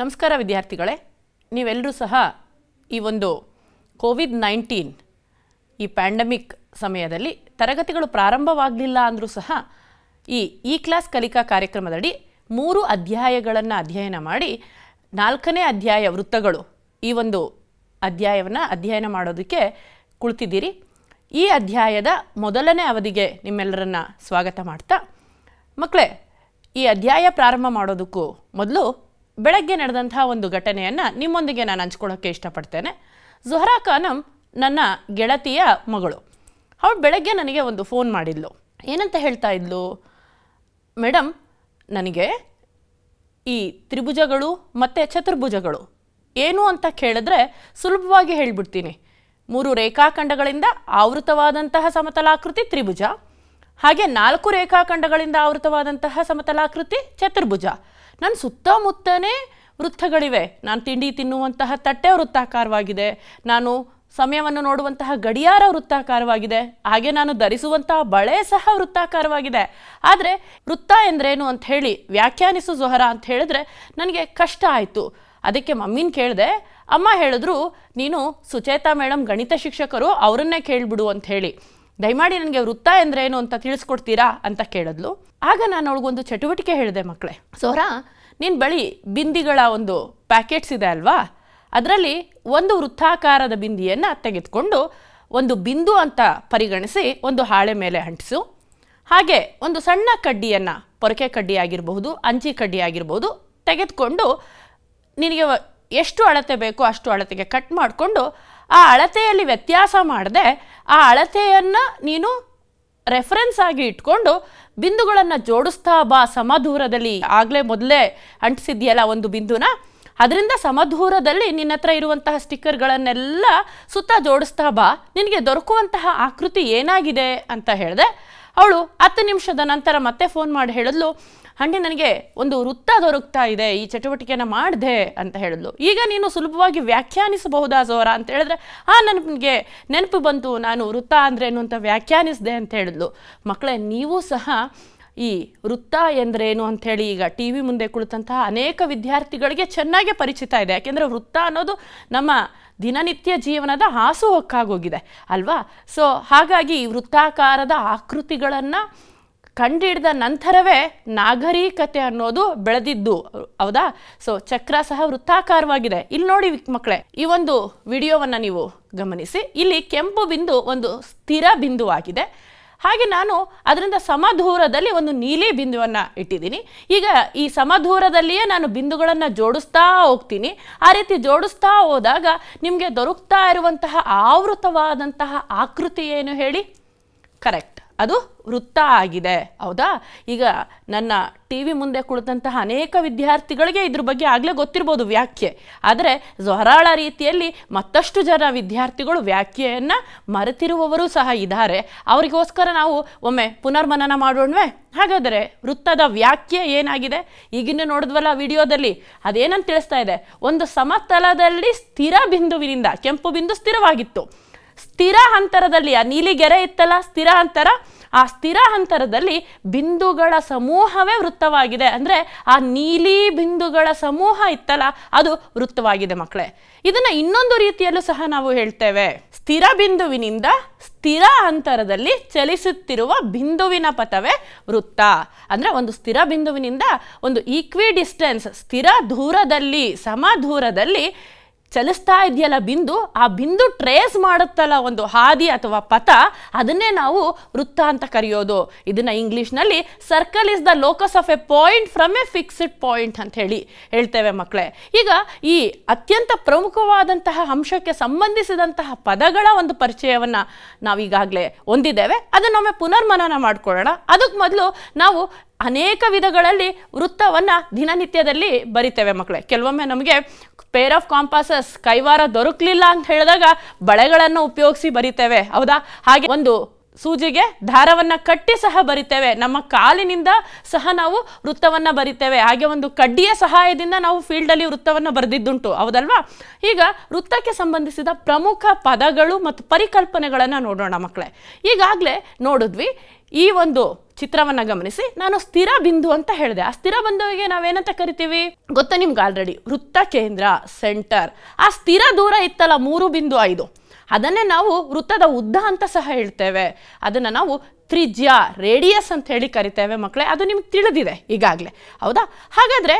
ನಮಸ್ಕಾರ ವಿದ್ಯಾರ್ಥಿಗಳೇ ನೀವೆಲ್ಲರೂ ಸಹ ಈ ಒಂದು ಕೋವಿಡ್ ನೈನ್ಟೀನ್ ಈ ಪ್ಯಾಂಡಮಿಕ್ ಸಮಯದಲ್ಲಿ ತರಗತಿಗಳು ಪ್ರಾರಂಭವಾಗಲಿಲ್ಲ ಅಂದರೂ ಸಹ ಈ ಇ ಕ್ಲಾಸ್ ಕಲಿಕಾ ಕಾರ್ಯಕ್ರಮದಡಿ ಮೂರು ಅಧ್ಯಾಯಗಳನ್ನು ಅಧ್ಯಯನ ಮಾಡಿ ನಾಲ್ಕನೇ ಅಧ್ಯಾಯ ವೃತ್ತಗಳು ಈ ಒಂದು ಅಧ್ಯಾಯವನ್ನು ಅಧ್ಯಯನ ಮಾಡೋದಕ್ಕೆ ಕುಳಿತಿದ್ದೀರಿ ಈ ಅಧ್ಯಾಯದ ಮೊದಲನೇ ಅವಧಿಗೆ ನಿಮ್ಮೆಲ್ಲರನ್ನ ಸ್ವಾಗತ ಮಾಡ್ತಾ ಮಕ್ಕಳೇ ಈ ಅಧ್ಯಾಯ ಪ್ರಾರಂಭ ಮಾಡೋದಕ್ಕೂ ಮೊದಲು ಬೆಳಗ್ಗೆ ನಡೆದಂತಹ ಒಂದು ಘಟನೆಯನ್ನು ನಿಮ್ಮೊಂದಿಗೆ ನಾನು ಹಂಚ್ಕೊಳ್ಳೋಕ್ಕೆ ಇಷ್ಟಪಡ್ತೇನೆ ಜೊಹರಾ ಖಾನಂ ನನ್ನ ಗೆಳತಿಯ ಮಗಳು ಅವಳು ಬೆಳಗ್ಗೆ ನನಗೆ ಒಂದು ಫೋನ್ ಮಾಡಿದ್ಲು ಏನಂತ ಹೇಳ್ತಾ ಇದ್ಲು ಮೇಡಮ್ ನನಗೆ ಈ ತ್ರಿಭುಜಗಳು ಮತ್ತು ಚತುರ್ಭುಜಗಳು ಏನು ಅಂತ ಕೇಳಿದ್ರೆ ಸುಲಭವಾಗಿ ಹೇಳಿಬಿಡ್ತೀನಿ ಮೂರು ರೇಖಾಖಂಡಗಳಿಂದ ಆವೃತವಾದಂತಹ ಸಮತಲಾಕೃತಿ ತ್ರಿಭುಜ ಹಾಗೆ ನಾಲ್ಕು ರೇಖಾಖಂಡಗಳಿಂದ ಆವೃತವಾದಂತಹ ಸಮತಲಾಕೃತಿ ಚತುರ್ಭುಜ ನನ್ನ ಸುತ್ತಮುತ್ತನೇ ವೃತ್ತಗಳಿವೆ ನಾನು ತಿಂಡಿ ತಿನ್ನುವಂತಹ ತಟ್ಟೆ ವೃತ್ತಾಕಾರವಾಗಿದೆ ನಾನು ಸಮಯವನ್ನು ನೋಡುವಂತಹ ಗಡಿಯಾರ ವೃತ್ತಾಕಾರವಾಗಿದೆ ಹಾಗೆ ನಾನು ಧರಿಸುವಂತಹ ಬಳೆ ಸಹ ವೃತ್ತಾಕಾರವಾಗಿದೆ ಆದರೆ ವೃತ್ತ ಎಂದರೇನು ಅಂತ ಹೇಳಿ ವ್ಯಾಖ್ಯಾನಿಸು ಜೊಹರ ಅಂತ ಹೇಳಿದ್ರೆ ನನಗೆ ಕಷ್ಟ ಆಯಿತು ಅದಕ್ಕೆ ಮಮ್ಮಿನ ಕೇಳಿದೆ ಅಮ್ಮ ಹೇಳಿದ್ರು ನೀನು ಸುಚೇತಾ ಮೇಡಮ್ ಗಣಿತ ಶಿಕ್ಷಕರು ಅವರನ್ನೇ ಕೇಳಿಬಿಡು ಅಂತ ಹೇಳಿ ದಯಮಾಡಿ ನನಗೆ ವೃತ್ತ ಎಂದರೆ ಏನು ಅಂತ ತಿಳಿಸ್ಕೊಡ್ತೀರಾ ಅಂತ ಕೇಳಿದ್ಲು ಆಗ ನಾನು ಅವಳಿಗೊಂದು ಚಟುವಟಿಕೆ ಹೇಳಿದೆ ಮಕ್ಕಳೇ ಸೋರಾ ನಿನ್ನ ಬಳಿ ಬಿಂದಿಗಳ ಒಂದು ಪ್ಯಾಕೆಟ್ಸ್ ಇದೆ ಅಲ್ವಾ ಅದರಲ್ಲಿ ಒಂದು ವೃತ್ತಾಕಾರದ ಬಿಂದಿಯನ್ನು ತೆಗೆದುಕೊಂಡು ಒಂದು ಬಿಂದು ಅಂತ ಪರಿಗಣಿಸಿ ಒಂದು ಹಾಳೆ ಮೇಲೆ ಅಂಟಿಸು ಹಾಗೆ ಒಂದು ಸಣ್ಣ ಕಡ್ಡಿಯನ್ನು ಪೊರಕೆ ಕಡ್ಡಿ ಆಗಿರಬಹುದು ಅಂಚಿ ಕಡ್ಡಿ ಆಗಿರ್ಬೋದು ತೆಗೆದುಕೊಂಡು ನಿನಗೆ ಎಷ್ಟು ಅಳತೆ ಬೇಕೋ ಅಷ್ಟು ಅಳತೆಗೆ ಕಟ್ ಮಾಡಿಕೊಂಡು ಆ ಅಳತೆಯಲ್ಲಿ ವ್ಯತ್ಯಾಸ ಮಾಡದೆ ಆ ಅಳತೆಯನ್ನು ನೀನು ರೆಫರೆನ್ಸ್ ಆಗಿ ಇಟ್ಕೊಂಡು ಬಿಂದುಗಳನ್ನು ಜೋಡಿಸ್ತಾ ಬಾ ಸಮದೂರದಲ್ಲಿ ಆಗಲೇ ಮೊದಲೇ ಅಂಟಿಸಿದ್ಯಲ್ಲ ಒಂದು ಬಿಂದುನ ಅದರಿಂದ ಸಮದೂರದಲ್ಲಿ ನಿನ್ನ ಹತ್ರ ಇರುವಂತಹ ಸ್ಟಿಕ್ಕರ್ಗಳನ್ನೆಲ್ಲ ಸುತ್ತ ಜೋಡಿಸ್ತಾ ಬಾ ನಿನಗೆ ದೊರಕುವಂತಹ ಆಕೃತಿ ಏನಾಗಿದೆ ಅಂತ ಹೇಳಿದೆ ಅವಳು ಹತ್ತು ನಿಮಿಷದ ನಂತರ ಮತ್ತೆ ಫೋನ್ ಮಾಡಿ ಹೇಳಿದ್ಲು ಹಾಗೆ ನನಗೆ ಒಂದು ವೃತ್ತ ದೊರಕ್ತಾ ಇದೆ ಈ ಚಟುವಟಿಕೆಯನ್ನು ಮಾಡಿದೆ ಅಂತ ಹೇಳಿದ್ಲು ಈಗ ನೀನು ಸುಲಭವಾಗಿ ವ್ಯಾಖ್ಯಾನಿಸಬಹುದಾ ಜೋರ ಅಂತ ಹೇಳಿದ್ರೆ ಆ ನನಗೆ ನೆನಪು ಬಂತು ನಾನು ವೃತ್ತ ಅಂದ್ರೇನು ಏನು ಅಂತ ವ್ಯಾಖ್ಯಾನಿಸಿದೆ ಅಂತ ಹೇಳಿದ್ಲು ಮಕ್ಕಳೇ ನೀವು ಸಹ ಈ ವೃತ್ತ ಎಂದರೇನು ಅಂಥೇಳಿ ಈಗ ಟಿ ವಿ ಮುಂದೆ ಕುಳಿತಂತಹ ಅನೇಕ ವಿದ್ಯಾರ್ಥಿಗಳಿಗೆ ಚೆನ್ನಾಗಿ ಪರಿಚಿತ ಇದೆ ಯಾಕೆಂದರೆ ವೃತ್ತ ಅನ್ನೋದು ನಮ್ಮ ದಿನನಿತ್ಯ ಜೀವನದ ಹಾಸು ಹೋಗಿದೆ ಅಲ್ವಾ ಸೊ ಹಾಗಾಗಿ ವೃತ್ತಾಕಾರದ ಆಕೃತಿಗಳನ್ನು ಕಂಡಿಡ್ದ ನಂತರವೇ ನಾಗರಿಕತೆ ಅನ್ನೋದು ಬೆಳೆದಿದ್ದು ಹೌದಾ ಸೊ ಚಕ್ರ ಸಹ ವೃತ್ತಾಕಾರವಾಗಿದೆ ಇಲ್ಲಿ ನೋಡಿ ಮಕ್ಕಳೇ ಈ ಒಂದು ವಿಡಿಯೋವನ್ನು ನೀವು ಗಮನಿಸಿ ಇಲ್ಲಿ ಕೆಂಪು ಬಿಂದು ಒಂದು ಸ್ಥಿರ ಬಿಂದುವಾಗಿದೆ ಹಾಗೆ ನಾನು ಅದರಿಂದ ಸಮದೂರದಲ್ಲಿ ಒಂದು ನೀಲಿ ಬಿಂದುವನ್ನು ಇಟ್ಟಿದ್ದೀನಿ ಈಗ ಈ ಸಮದೂರದಲ್ಲಿಯೇ ನಾನು ಬಿಂದುಗಳನ್ನು ಜೋಡಿಸ್ತಾ ಹೋಗ್ತೀನಿ ಆ ರೀತಿ ಜೋಡಿಸ್ತಾ ಹೋದಾಗ ನಿಮಗೆ ದೊರಕ್ತಾ ಇರುವಂತಹ ಆವೃತವಾದಂತಹ ಆಕೃತಿ ಏನು ಹೇಳಿ ಕರೆಕ್ಟ್ ಅದು ವೃತ್ತ ಆಗಿದೆ ಹೌದಾ ಈಗ ನನ್ನ ಟಿ ವಿ ಮುಂದೆ ಕುಳಿತಂತಹ ಅನೇಕ ವಿದ್ಯಾರ್ಥಿಗಳಿಗೆ ಇದ್ರ ಬಗ್ಗೆ ಆಗಲೇ ಗೊತ್ತಿರ್ಬೋದು ವ್ಯಾಖ್ಯೆ ಆದರೆ ಜೊಹರಾಳ ರೀತಿಯಲ್ಲಿ ಮತ್ತಷ್ಟು ಜನ ವಿದ್ಯಾರ್ಥಿಗಳು ವ್ಯಾಖ್ಯೆಯನ್ನು ಮರೆತಿರುವವರು ಸಹ ಇದ್ದಾರೆ ಅವರಿಗೋಸ್ಕರ ನಾವು ಒಮ್ಮೆ ಪುನರ್ಮನನ ಮಾಡೋಣವೇ ಹಾಗಾದರೆ ವೃತ್ತದ ವ್ಯಾಖ್ಯೆ ಏನಾಗಿದೆ ಈಗಿನ ನೋಡಿದ್ವಲ್ಲ ವಿಡಿಯೋದಲ್ಲಿ ಅದೇನಂತ ತಿಳಿಸ್ತಾ ಇದೆ ಒಂದು ಸಮತಲದಲ್ಲಿ ಸ್ಥಿರ ಬಿಂದುವಿನಿಂದ ಕೆಂಪು ಬಿಂದು ಸ್ಥಿರವಾಗಿತ್ತು ಸ್ಥಿರ ಅಂತರದಲ್ಲಿ ಆ ನೀಲಿ ಗೆರೆ ಇತ್ತಲ್ಲ ಸ್ಥಿರ ಅಂತರ ಆ ಸ್ಥಿರ ಅಂತರದಲ್ಲಿ ಬಿಂದುಗಳ ಸಮೂಹವೇ ವೃತ್ತವಾಗಿದೆ ಅಂದರೆ ಆ ನೀಲಿ ಬಿಂದುಗಳ ಸಮೂಹ ಇತ್ತಲ್ಲ ಅದು ವೃತ್ತವಾಗಿದೆ ಮಕ್ಕಳೇ ಇದನ್ನು ಇನ್ನೊಂದು ರೀತಿಯಲ್ಲೂ ಸಹ ನಾವು ಹೇಳ್ತೇವೆ ಸ್ಥಿರ ಬಿಂದುವಿನಿಂದ ಸ್ಥಿರ ಅಂತರದಲ್ಲಿ ಚಲಿಸುತ್ತಿರುವ ಬಿಂದುವಿನ ಪಥವೇ ವೃತ್ತ ಅಂದರೆ ಒಂದು ಸ್ಥಿರ ಬಿಂದುವಿನಿಂದ ಒಂದು ಈಕ್ವಿ ಡಿಸ್ಟೆನ್ಸ್ ಸ್ಥಿರ ದೂರದಲ್ಲಿ ಸಮ ದೂರದಲ್ಲಿ ಚಲಿಸ್ತಾ ಇದೆಯಲ್ಲ ಬಿಂದು ಆ ಬಿಂದು ಟ್ರೇಸ್ ಮಾಡುತ್ತಲ್ಲ ಒಂದು ಹಾದಿ ಅಥವಾ ಪಥ ಅದನ್ನೇ ನಾವು ವೃತ್ತ ಅಂತ ಕರೆಯೋದು ಇದನ್ನು ಇಂಗ್ಲೀಷ್ನಲ್ಲಿ circle is the locus of a point from a fixed point ಅಂತ ಹೇಳಿ ಹೇಳ್ತೇವೆ ಮಕ್ಕಳೇ ಈಗ ಈ ಅತ್ಯಂತ ಪ್ರಮುಖವಾದಂತಹ ಅಂಶಕ್ಕೆ ಸಂಬಂಧಿಸಿದಂತಹ ಪದಗಳ ಒಂದು ಪರಿಚಯವನ್ನು ಈಗಾಗಲೇ ಹೊಂದಿದ್ದೇವೆ ಅದನ್ನೊಮ್ಮೆ ಪುನರ್ಮನನ ಮಾಡ್ಕೊಳ್ಳೋಣ ಅದಕ್ಕೆ ಮೊದಲು ನಾವು ಅನೇಕ ವಿಧಗಳಲ್ಲಿ ವೃತ್ತವನ್ನು ದಿನನಿತ್ಯದಲ್ಲಿ ಬರಿತೇವೆ ಮಕ್ಕಳೇ ಕೆಲವೊಮ್ಮೆ ನಮಗೆ ಪೇರ್ ಆಫ್ ಕಾಂಪಾಸಸ್ ಕೈವಾರ ದೊರಕಲಿಲ್ಲ ಅಂತ ಹೇಳಿದಾಗ ಬಳೆಗಳನ್ನು ಉಪಯೋಗಿಸಿ ಬರಿತೇವೆ ಹೌದಾ ಹಾಗೆ ಒಂದು ಸೂಜಿಗೆ ದಾರವನ್ನು ಕಟ್ಟಿ ಸಹ ಬರಿತೇವೆ ನಮ್ಮ ಕಾಲಿನಿಂದ ಸಹ ನಾವು ವೃತ್ತವನ್ನು ಬರಿತೇವೆ ಹಾಗೆ ಒಂದು ಕಡ್ಡಿಯ ಸಹಾಯದಿಂದ ನಾವು ಫೀಲ್ಡಲ್ಲಿ ವೃತ್ತವನ್ನು ಬರೆದಿದ್ದುಂಟು ಹೌದಲ್ವಾ ಈಗ ವೃತ್ತಕ್ಕೆ ಸಂಬಂಧಿಸಿದ ಪ್ರಮುಖ ಪದಗಳು ಮತ್ತು ಪರಿಕಲ್ಪನೆಗಳನ್ನು ನೋಡೋಣ ಮಕ್ಕಳೇ ಈಗಾಗಲೇ ನೋಡಿದ್ವಿ ಈ ಒಂದು ಚಿತ್ರವನ್ನು ಗಮನಿಸಿ ನಾನು ಸ್ಥಿರ ಬಿಂದು ಅಂತ ಹೇಳಿದೆ ಆ ಸ್ಥಿರ ಬಿಂದುವಿಗೆ ನಾವೇನಂತ ಕರಿತೀವಿ ಗೊತ್ತಾ ನಿಮ್ಗೆ ಆಲ್ರೆಡಿ ವೃತ್ತ ಕೇಂದ್ರ ಸೆಂಟರ್ ಆ ಸ್ಥಿರ ದೂರ ಇತ್ತಲ್ಲ ಮೂರು ಬಿಂದು ಐದು ಅದನ್ನೇ ನಾವು ವೃತ್ತದ ಉದ್ದ ಅಂತ ಸಹ ಹೇಳ್ತೇವೆ ಅದನ್ನು ನಾವು ತ್ರಿಜ್ಯ ರೇಡಿಯಸ್ ಅಂತ ಹೇಳಿ ಕರಿತೇವೆ ಮಕ್ಕಳೇ ಅದು ನಿಮ್ಗೆ ತಿಳಿದಿದೆ ಈಗಾಗಲೇ ಹೌದಾ ಹಾಗಾದರೆ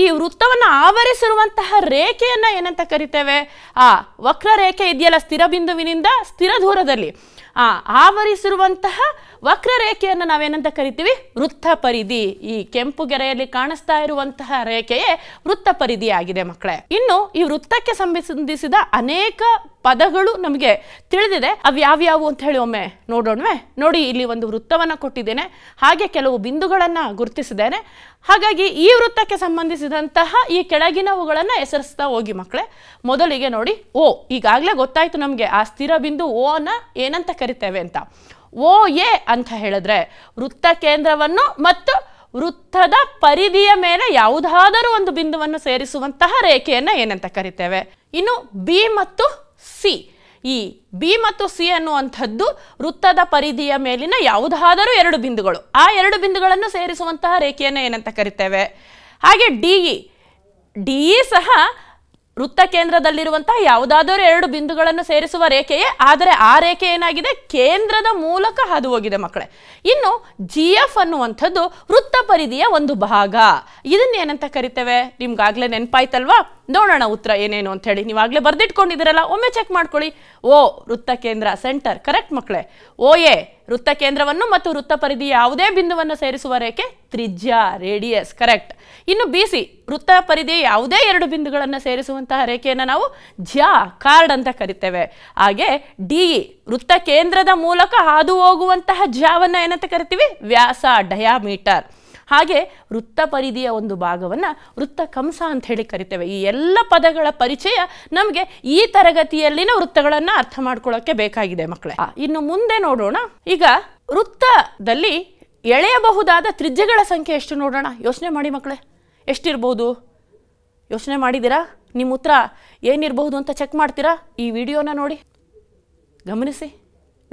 ಈ ವೃತ್ತವನ್ನು ಆವರಿಸಿರುವಂತಹ ರೇಖೆಯನ್ನು ಏನಂತ ಕರಿತೇವೆ ಆ ವಕ್ರರೇಖೆ ಇದೆಯಲ್ಲ ಸ್ಥಿರ ಬಿಂದುವಿನಿಂದ ಸ್ಥಿರ ದೂರದಲ್ಲಿ ಆ ಆವರಿಸಿರುವಂತಹ ವಕ್ರರೇಖೆಯನ್ನು ನಾವೇನಂತ ಕರಿತೀವಿ ವೃತ್ತ ಪರಿಧಿ ಈ ಕೆಂಪು ಗೆರೆಯಲ್ಲಿ ಕಾಣಿಸ್ತಾ ಇರುವಂತಹ ರೇಖೆಯೇ ವೃತ್ತ ಪರಿಧಿ ಆಗಿದೆ ಮಕ್ಕಳೇ ಇನ್ನು ಈ ವೃತ್ತಕ್ಕೆ ಸಂಬಂಧಿಸಿದ ಅನೇಕ ಪದಗಳು ನಮಗೆ ತಿಳಿದಿದೆ ಅವು ಯಾವ್ಯಾವು ಅಂತ ಹೇಳಿ ಒಮ್ಮೆ ನೋಡೋಣವೆ ನೋಡಿ ಇಲ್ಲಿ ಒಂದು ವೃತ್ತವನ್ನು ಕೊಟ್ಟಿದ್ದೇನೆ ಹಾಗೆ ಕೆಲವು ಬಿಂದುಗಳನ್ನು ಗುರುತಿಸಿದ್ದೇನೆ ಹಾಗಾಗಿ ಈ ವೃತ್ತಕ್ಕೆ ಸಂಬಂಧಿಸಿದಂತಹ ಈ ಕೆಳಗಿನವುಗಳನ್ನು ಹೆಸರಿಸ್ತಾ ಹೋಗಿ ಮಕ್ಕಳೇ ಮೊದಲಿಗೆ ನೋಡಿ ಓ ಈಗಾಗಲೇ ಗೊತ್ತಾಯಿತು ನಮಗೆ ಆ ಸ್ಥಿರ ಬಿಂದು ಓನ ಏನಂತ ಕರಿತೇವೆ ಅಂತ ಓ ಎ ಅಂತ ಹೇಳಿದ್ರೆ ವೃತ್ತ ಕೇಂದ್ರವನ್ನು ಮತ್ತು ವೃತ್ತದ ಪರಿಧಿಯ ಮೇಲೆ ಯಾವುದಾದರೂ ಒಂದು ಬಿಂದುವನ್ನು ಸೇರಿಸುವಂತಹ ರೇಖೆಯನ್ನು ಏನಂತ ಕರಿತೇವೆ ಇನ್ನು ಬಿ ಮತ್ತು ಸಿ ಈ ಬಿ ಮತ್ತು ಸಿ ಅನ್ನುವಂಥದ್ದು ವೃತ್ತದ ಪರಿಧಿಯ ಮೇಲಿನ ಯಾವುದಾದರೂ ಎರಡು ಬಿಂದುಗಳು ಆ ಎರಡು ಬಿಂದುಗಳನ್ನು ಸೇರಿಸುವಂತಹ ರೇಖೆಯನ್ನು ಏನಂತ ಕರಿತೇವೆ ಹಾಗೆ ಡಿ ಇ ಡಿ ಇ ಸಹ ವೃತ್ತ ಕೇಂದ್ರದಲ್ಲಿರುವಂತಹ ಯಾವುದಾದರೂ ಎರಡು ಬಿಂದುಗಳನ್ನು ಸೇರಿಸುವ ರೇಖೆಯೇ ಆದರೆ ಆ ರೇಖೆ ಏನಾಗಿದೆ ಕೇಂದ್ರದ ಮೂಲಕ ಹಾದು ಹೋಗಿದೆ ಮಕ್ಕಳೇ ಇನ್ನು ಜಿ ಎಫ್ ಅನ್ನುವಂಥದ್ದು ವೃತ್ತ ಪರಿಧಿಯ ಒಂದು ಭಾಗ ಇದನ್ನೇನಂತ ಕರಿತೇವೆ ನಿಮ್ಗಾಗಲೇ ನೆನಪಾಯ್ತಲ್ವಾ ನೋಡೋಣ ಉತ್ತರ ಏನೇನು ಅಂತ ಹೇಳಿ ನೀವಾಗಲೇ ಬರೆದಿಟ್ಕೊಂಡಿದ್ದೀರಲ್ಲ ಒಮ್ಮೆ ಚೆಕ್ ಮಾಡ್ಕೊಳ್ಳಿ ಓ ವೃತ್ತ ಕೇಂದ್ರ ಸೆಂಟರ್ ಕರೆಕ್ಟ್ ಮಕ್ಕಳೇ ಓ ಎ ವೃತ್ತ ಕೇಂದ್ರವನ್ನು ಮತ್ತು ವೃತ್ತ ಪರಿಧಿಯ ಯಾವುದೇ ಬಿಂದುವನ್ನು ಸೇರಿಸುವ ರೇಖೆ ತ್ರಿಜ್ಯ ರೇಡಿಯಸ್ ಕರೆಕ್ಟ್ ಇನ್ನು ಬಿ ಸಿ ವೃತ್ತ ಪರಿಧಿ ಯಾವುದೇ ಎರಡು ಬಿಂದುಗಳನ್ನು ಸೇರಿಸುವಂತಹ ರೇಖೆಯನ್ನು ನಾವು ಜ್ಯಾ ಕಾರ್ಡ್ ಅಂತ ಕರಿತೇವೆ ಹಾಗೆ ಡಿ ವೃತ್ತ ಕೇಂದ್ರದ ಮೂಲಕ ಹಾದು ಹೋಗುವಂತಹ ಜ್ಯಾವನ್ನು ಏನಂತ ಕರಿತೀವಿ ವ್ಯಾಸ ಡಯಾಮೀಟರ್ ಹಾಗೆ ವೃತ್ತ ಪರಿಧಿಯ ಒಂದು ಭಾಗವನ್ನು ವೃತ್ತ ಕಂಸ ಅಂತ ಹೇಳಿ ಕರಿತೇವೆ ಈ ಎಲ್ಲ ಪದಗಳ ಪರಿಚಯ ನಮಗೆ ಈ ತರಗತಿಯಲ್ಲಿನ ವೃತ್ತಗಳನ್ನು ಅರ್ಥ ಮಾಡ್ಕೊಳ್ಳೋಕ್ಕೆ ಬೇಕಾಗಿದೆ ಮಕ್ಕಳೇ ಇನ್ನು ಮುಂದೆ ನೋಡೋಣ ಈಗ ವೃತ್ತದಲ್ಲಿ ಎಳೆಯಬಹುದಾದ ತ್ರಿಜ್ಯಗಳ ಸಂಖ್ಯೆ ಎಷ್ಟು ನೋಡೋಣ ಯೋಚನೆ ಮಾಡಿ ಮಕ್ಕಳೇ ಎಷ್ಟಿರ್ಬೋದು ಯೋಚನೆ ಮಾಡಿದ್ದೀರಾ ನಿಮ್ಮ ಉತ್ತರ ಏನಿರಬಹುದು ಅಂತ ಚೆಕ್ ಮಾಡ್ತೀರಾ ಈ ವಿಡಿಯೋನ ನೋಡಿ ಗಮನಿಸಿ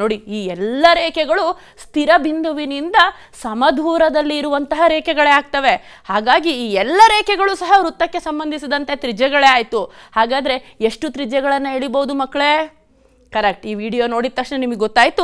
ನೋಡಿ ಈ ಎಲ್ಲ ರೇಖೆಗಳು ಸ್ಥಿರ ಬಿಂದುವಿನಿಂದ ಸಮದೂರದಲ್ಲಿ ಇರುವಂತಹ ರೇಖೆಗಳೇ ಆಗ್ತವೆ ಹಾಗಾಗಿ ಈ ಎಲ್ಲ ರೇಖೆಗಳು ಸಹ ವೃತ್ತಕ್ಕೆ ಸಂಬಂಧಿಸಿದಂತೆ ತ್ರಿಜ್ಯಗಳೇ ಆಯಿತು ಹಾಗಾದರೆ ಎಷ್ಟು ತ್ರಿಜ್ಯಗಳನ್ನು ಎಳಿಬೋದು ಮಕ್ಕಳೇ ಕರೆಕ್ಟ್ ಈ ವಿಡಿಯೋ ನೋಡಿದ ತಕ್ಷಣ ನಿಮಗೆ ಗೊತ್ತಾಯಿತು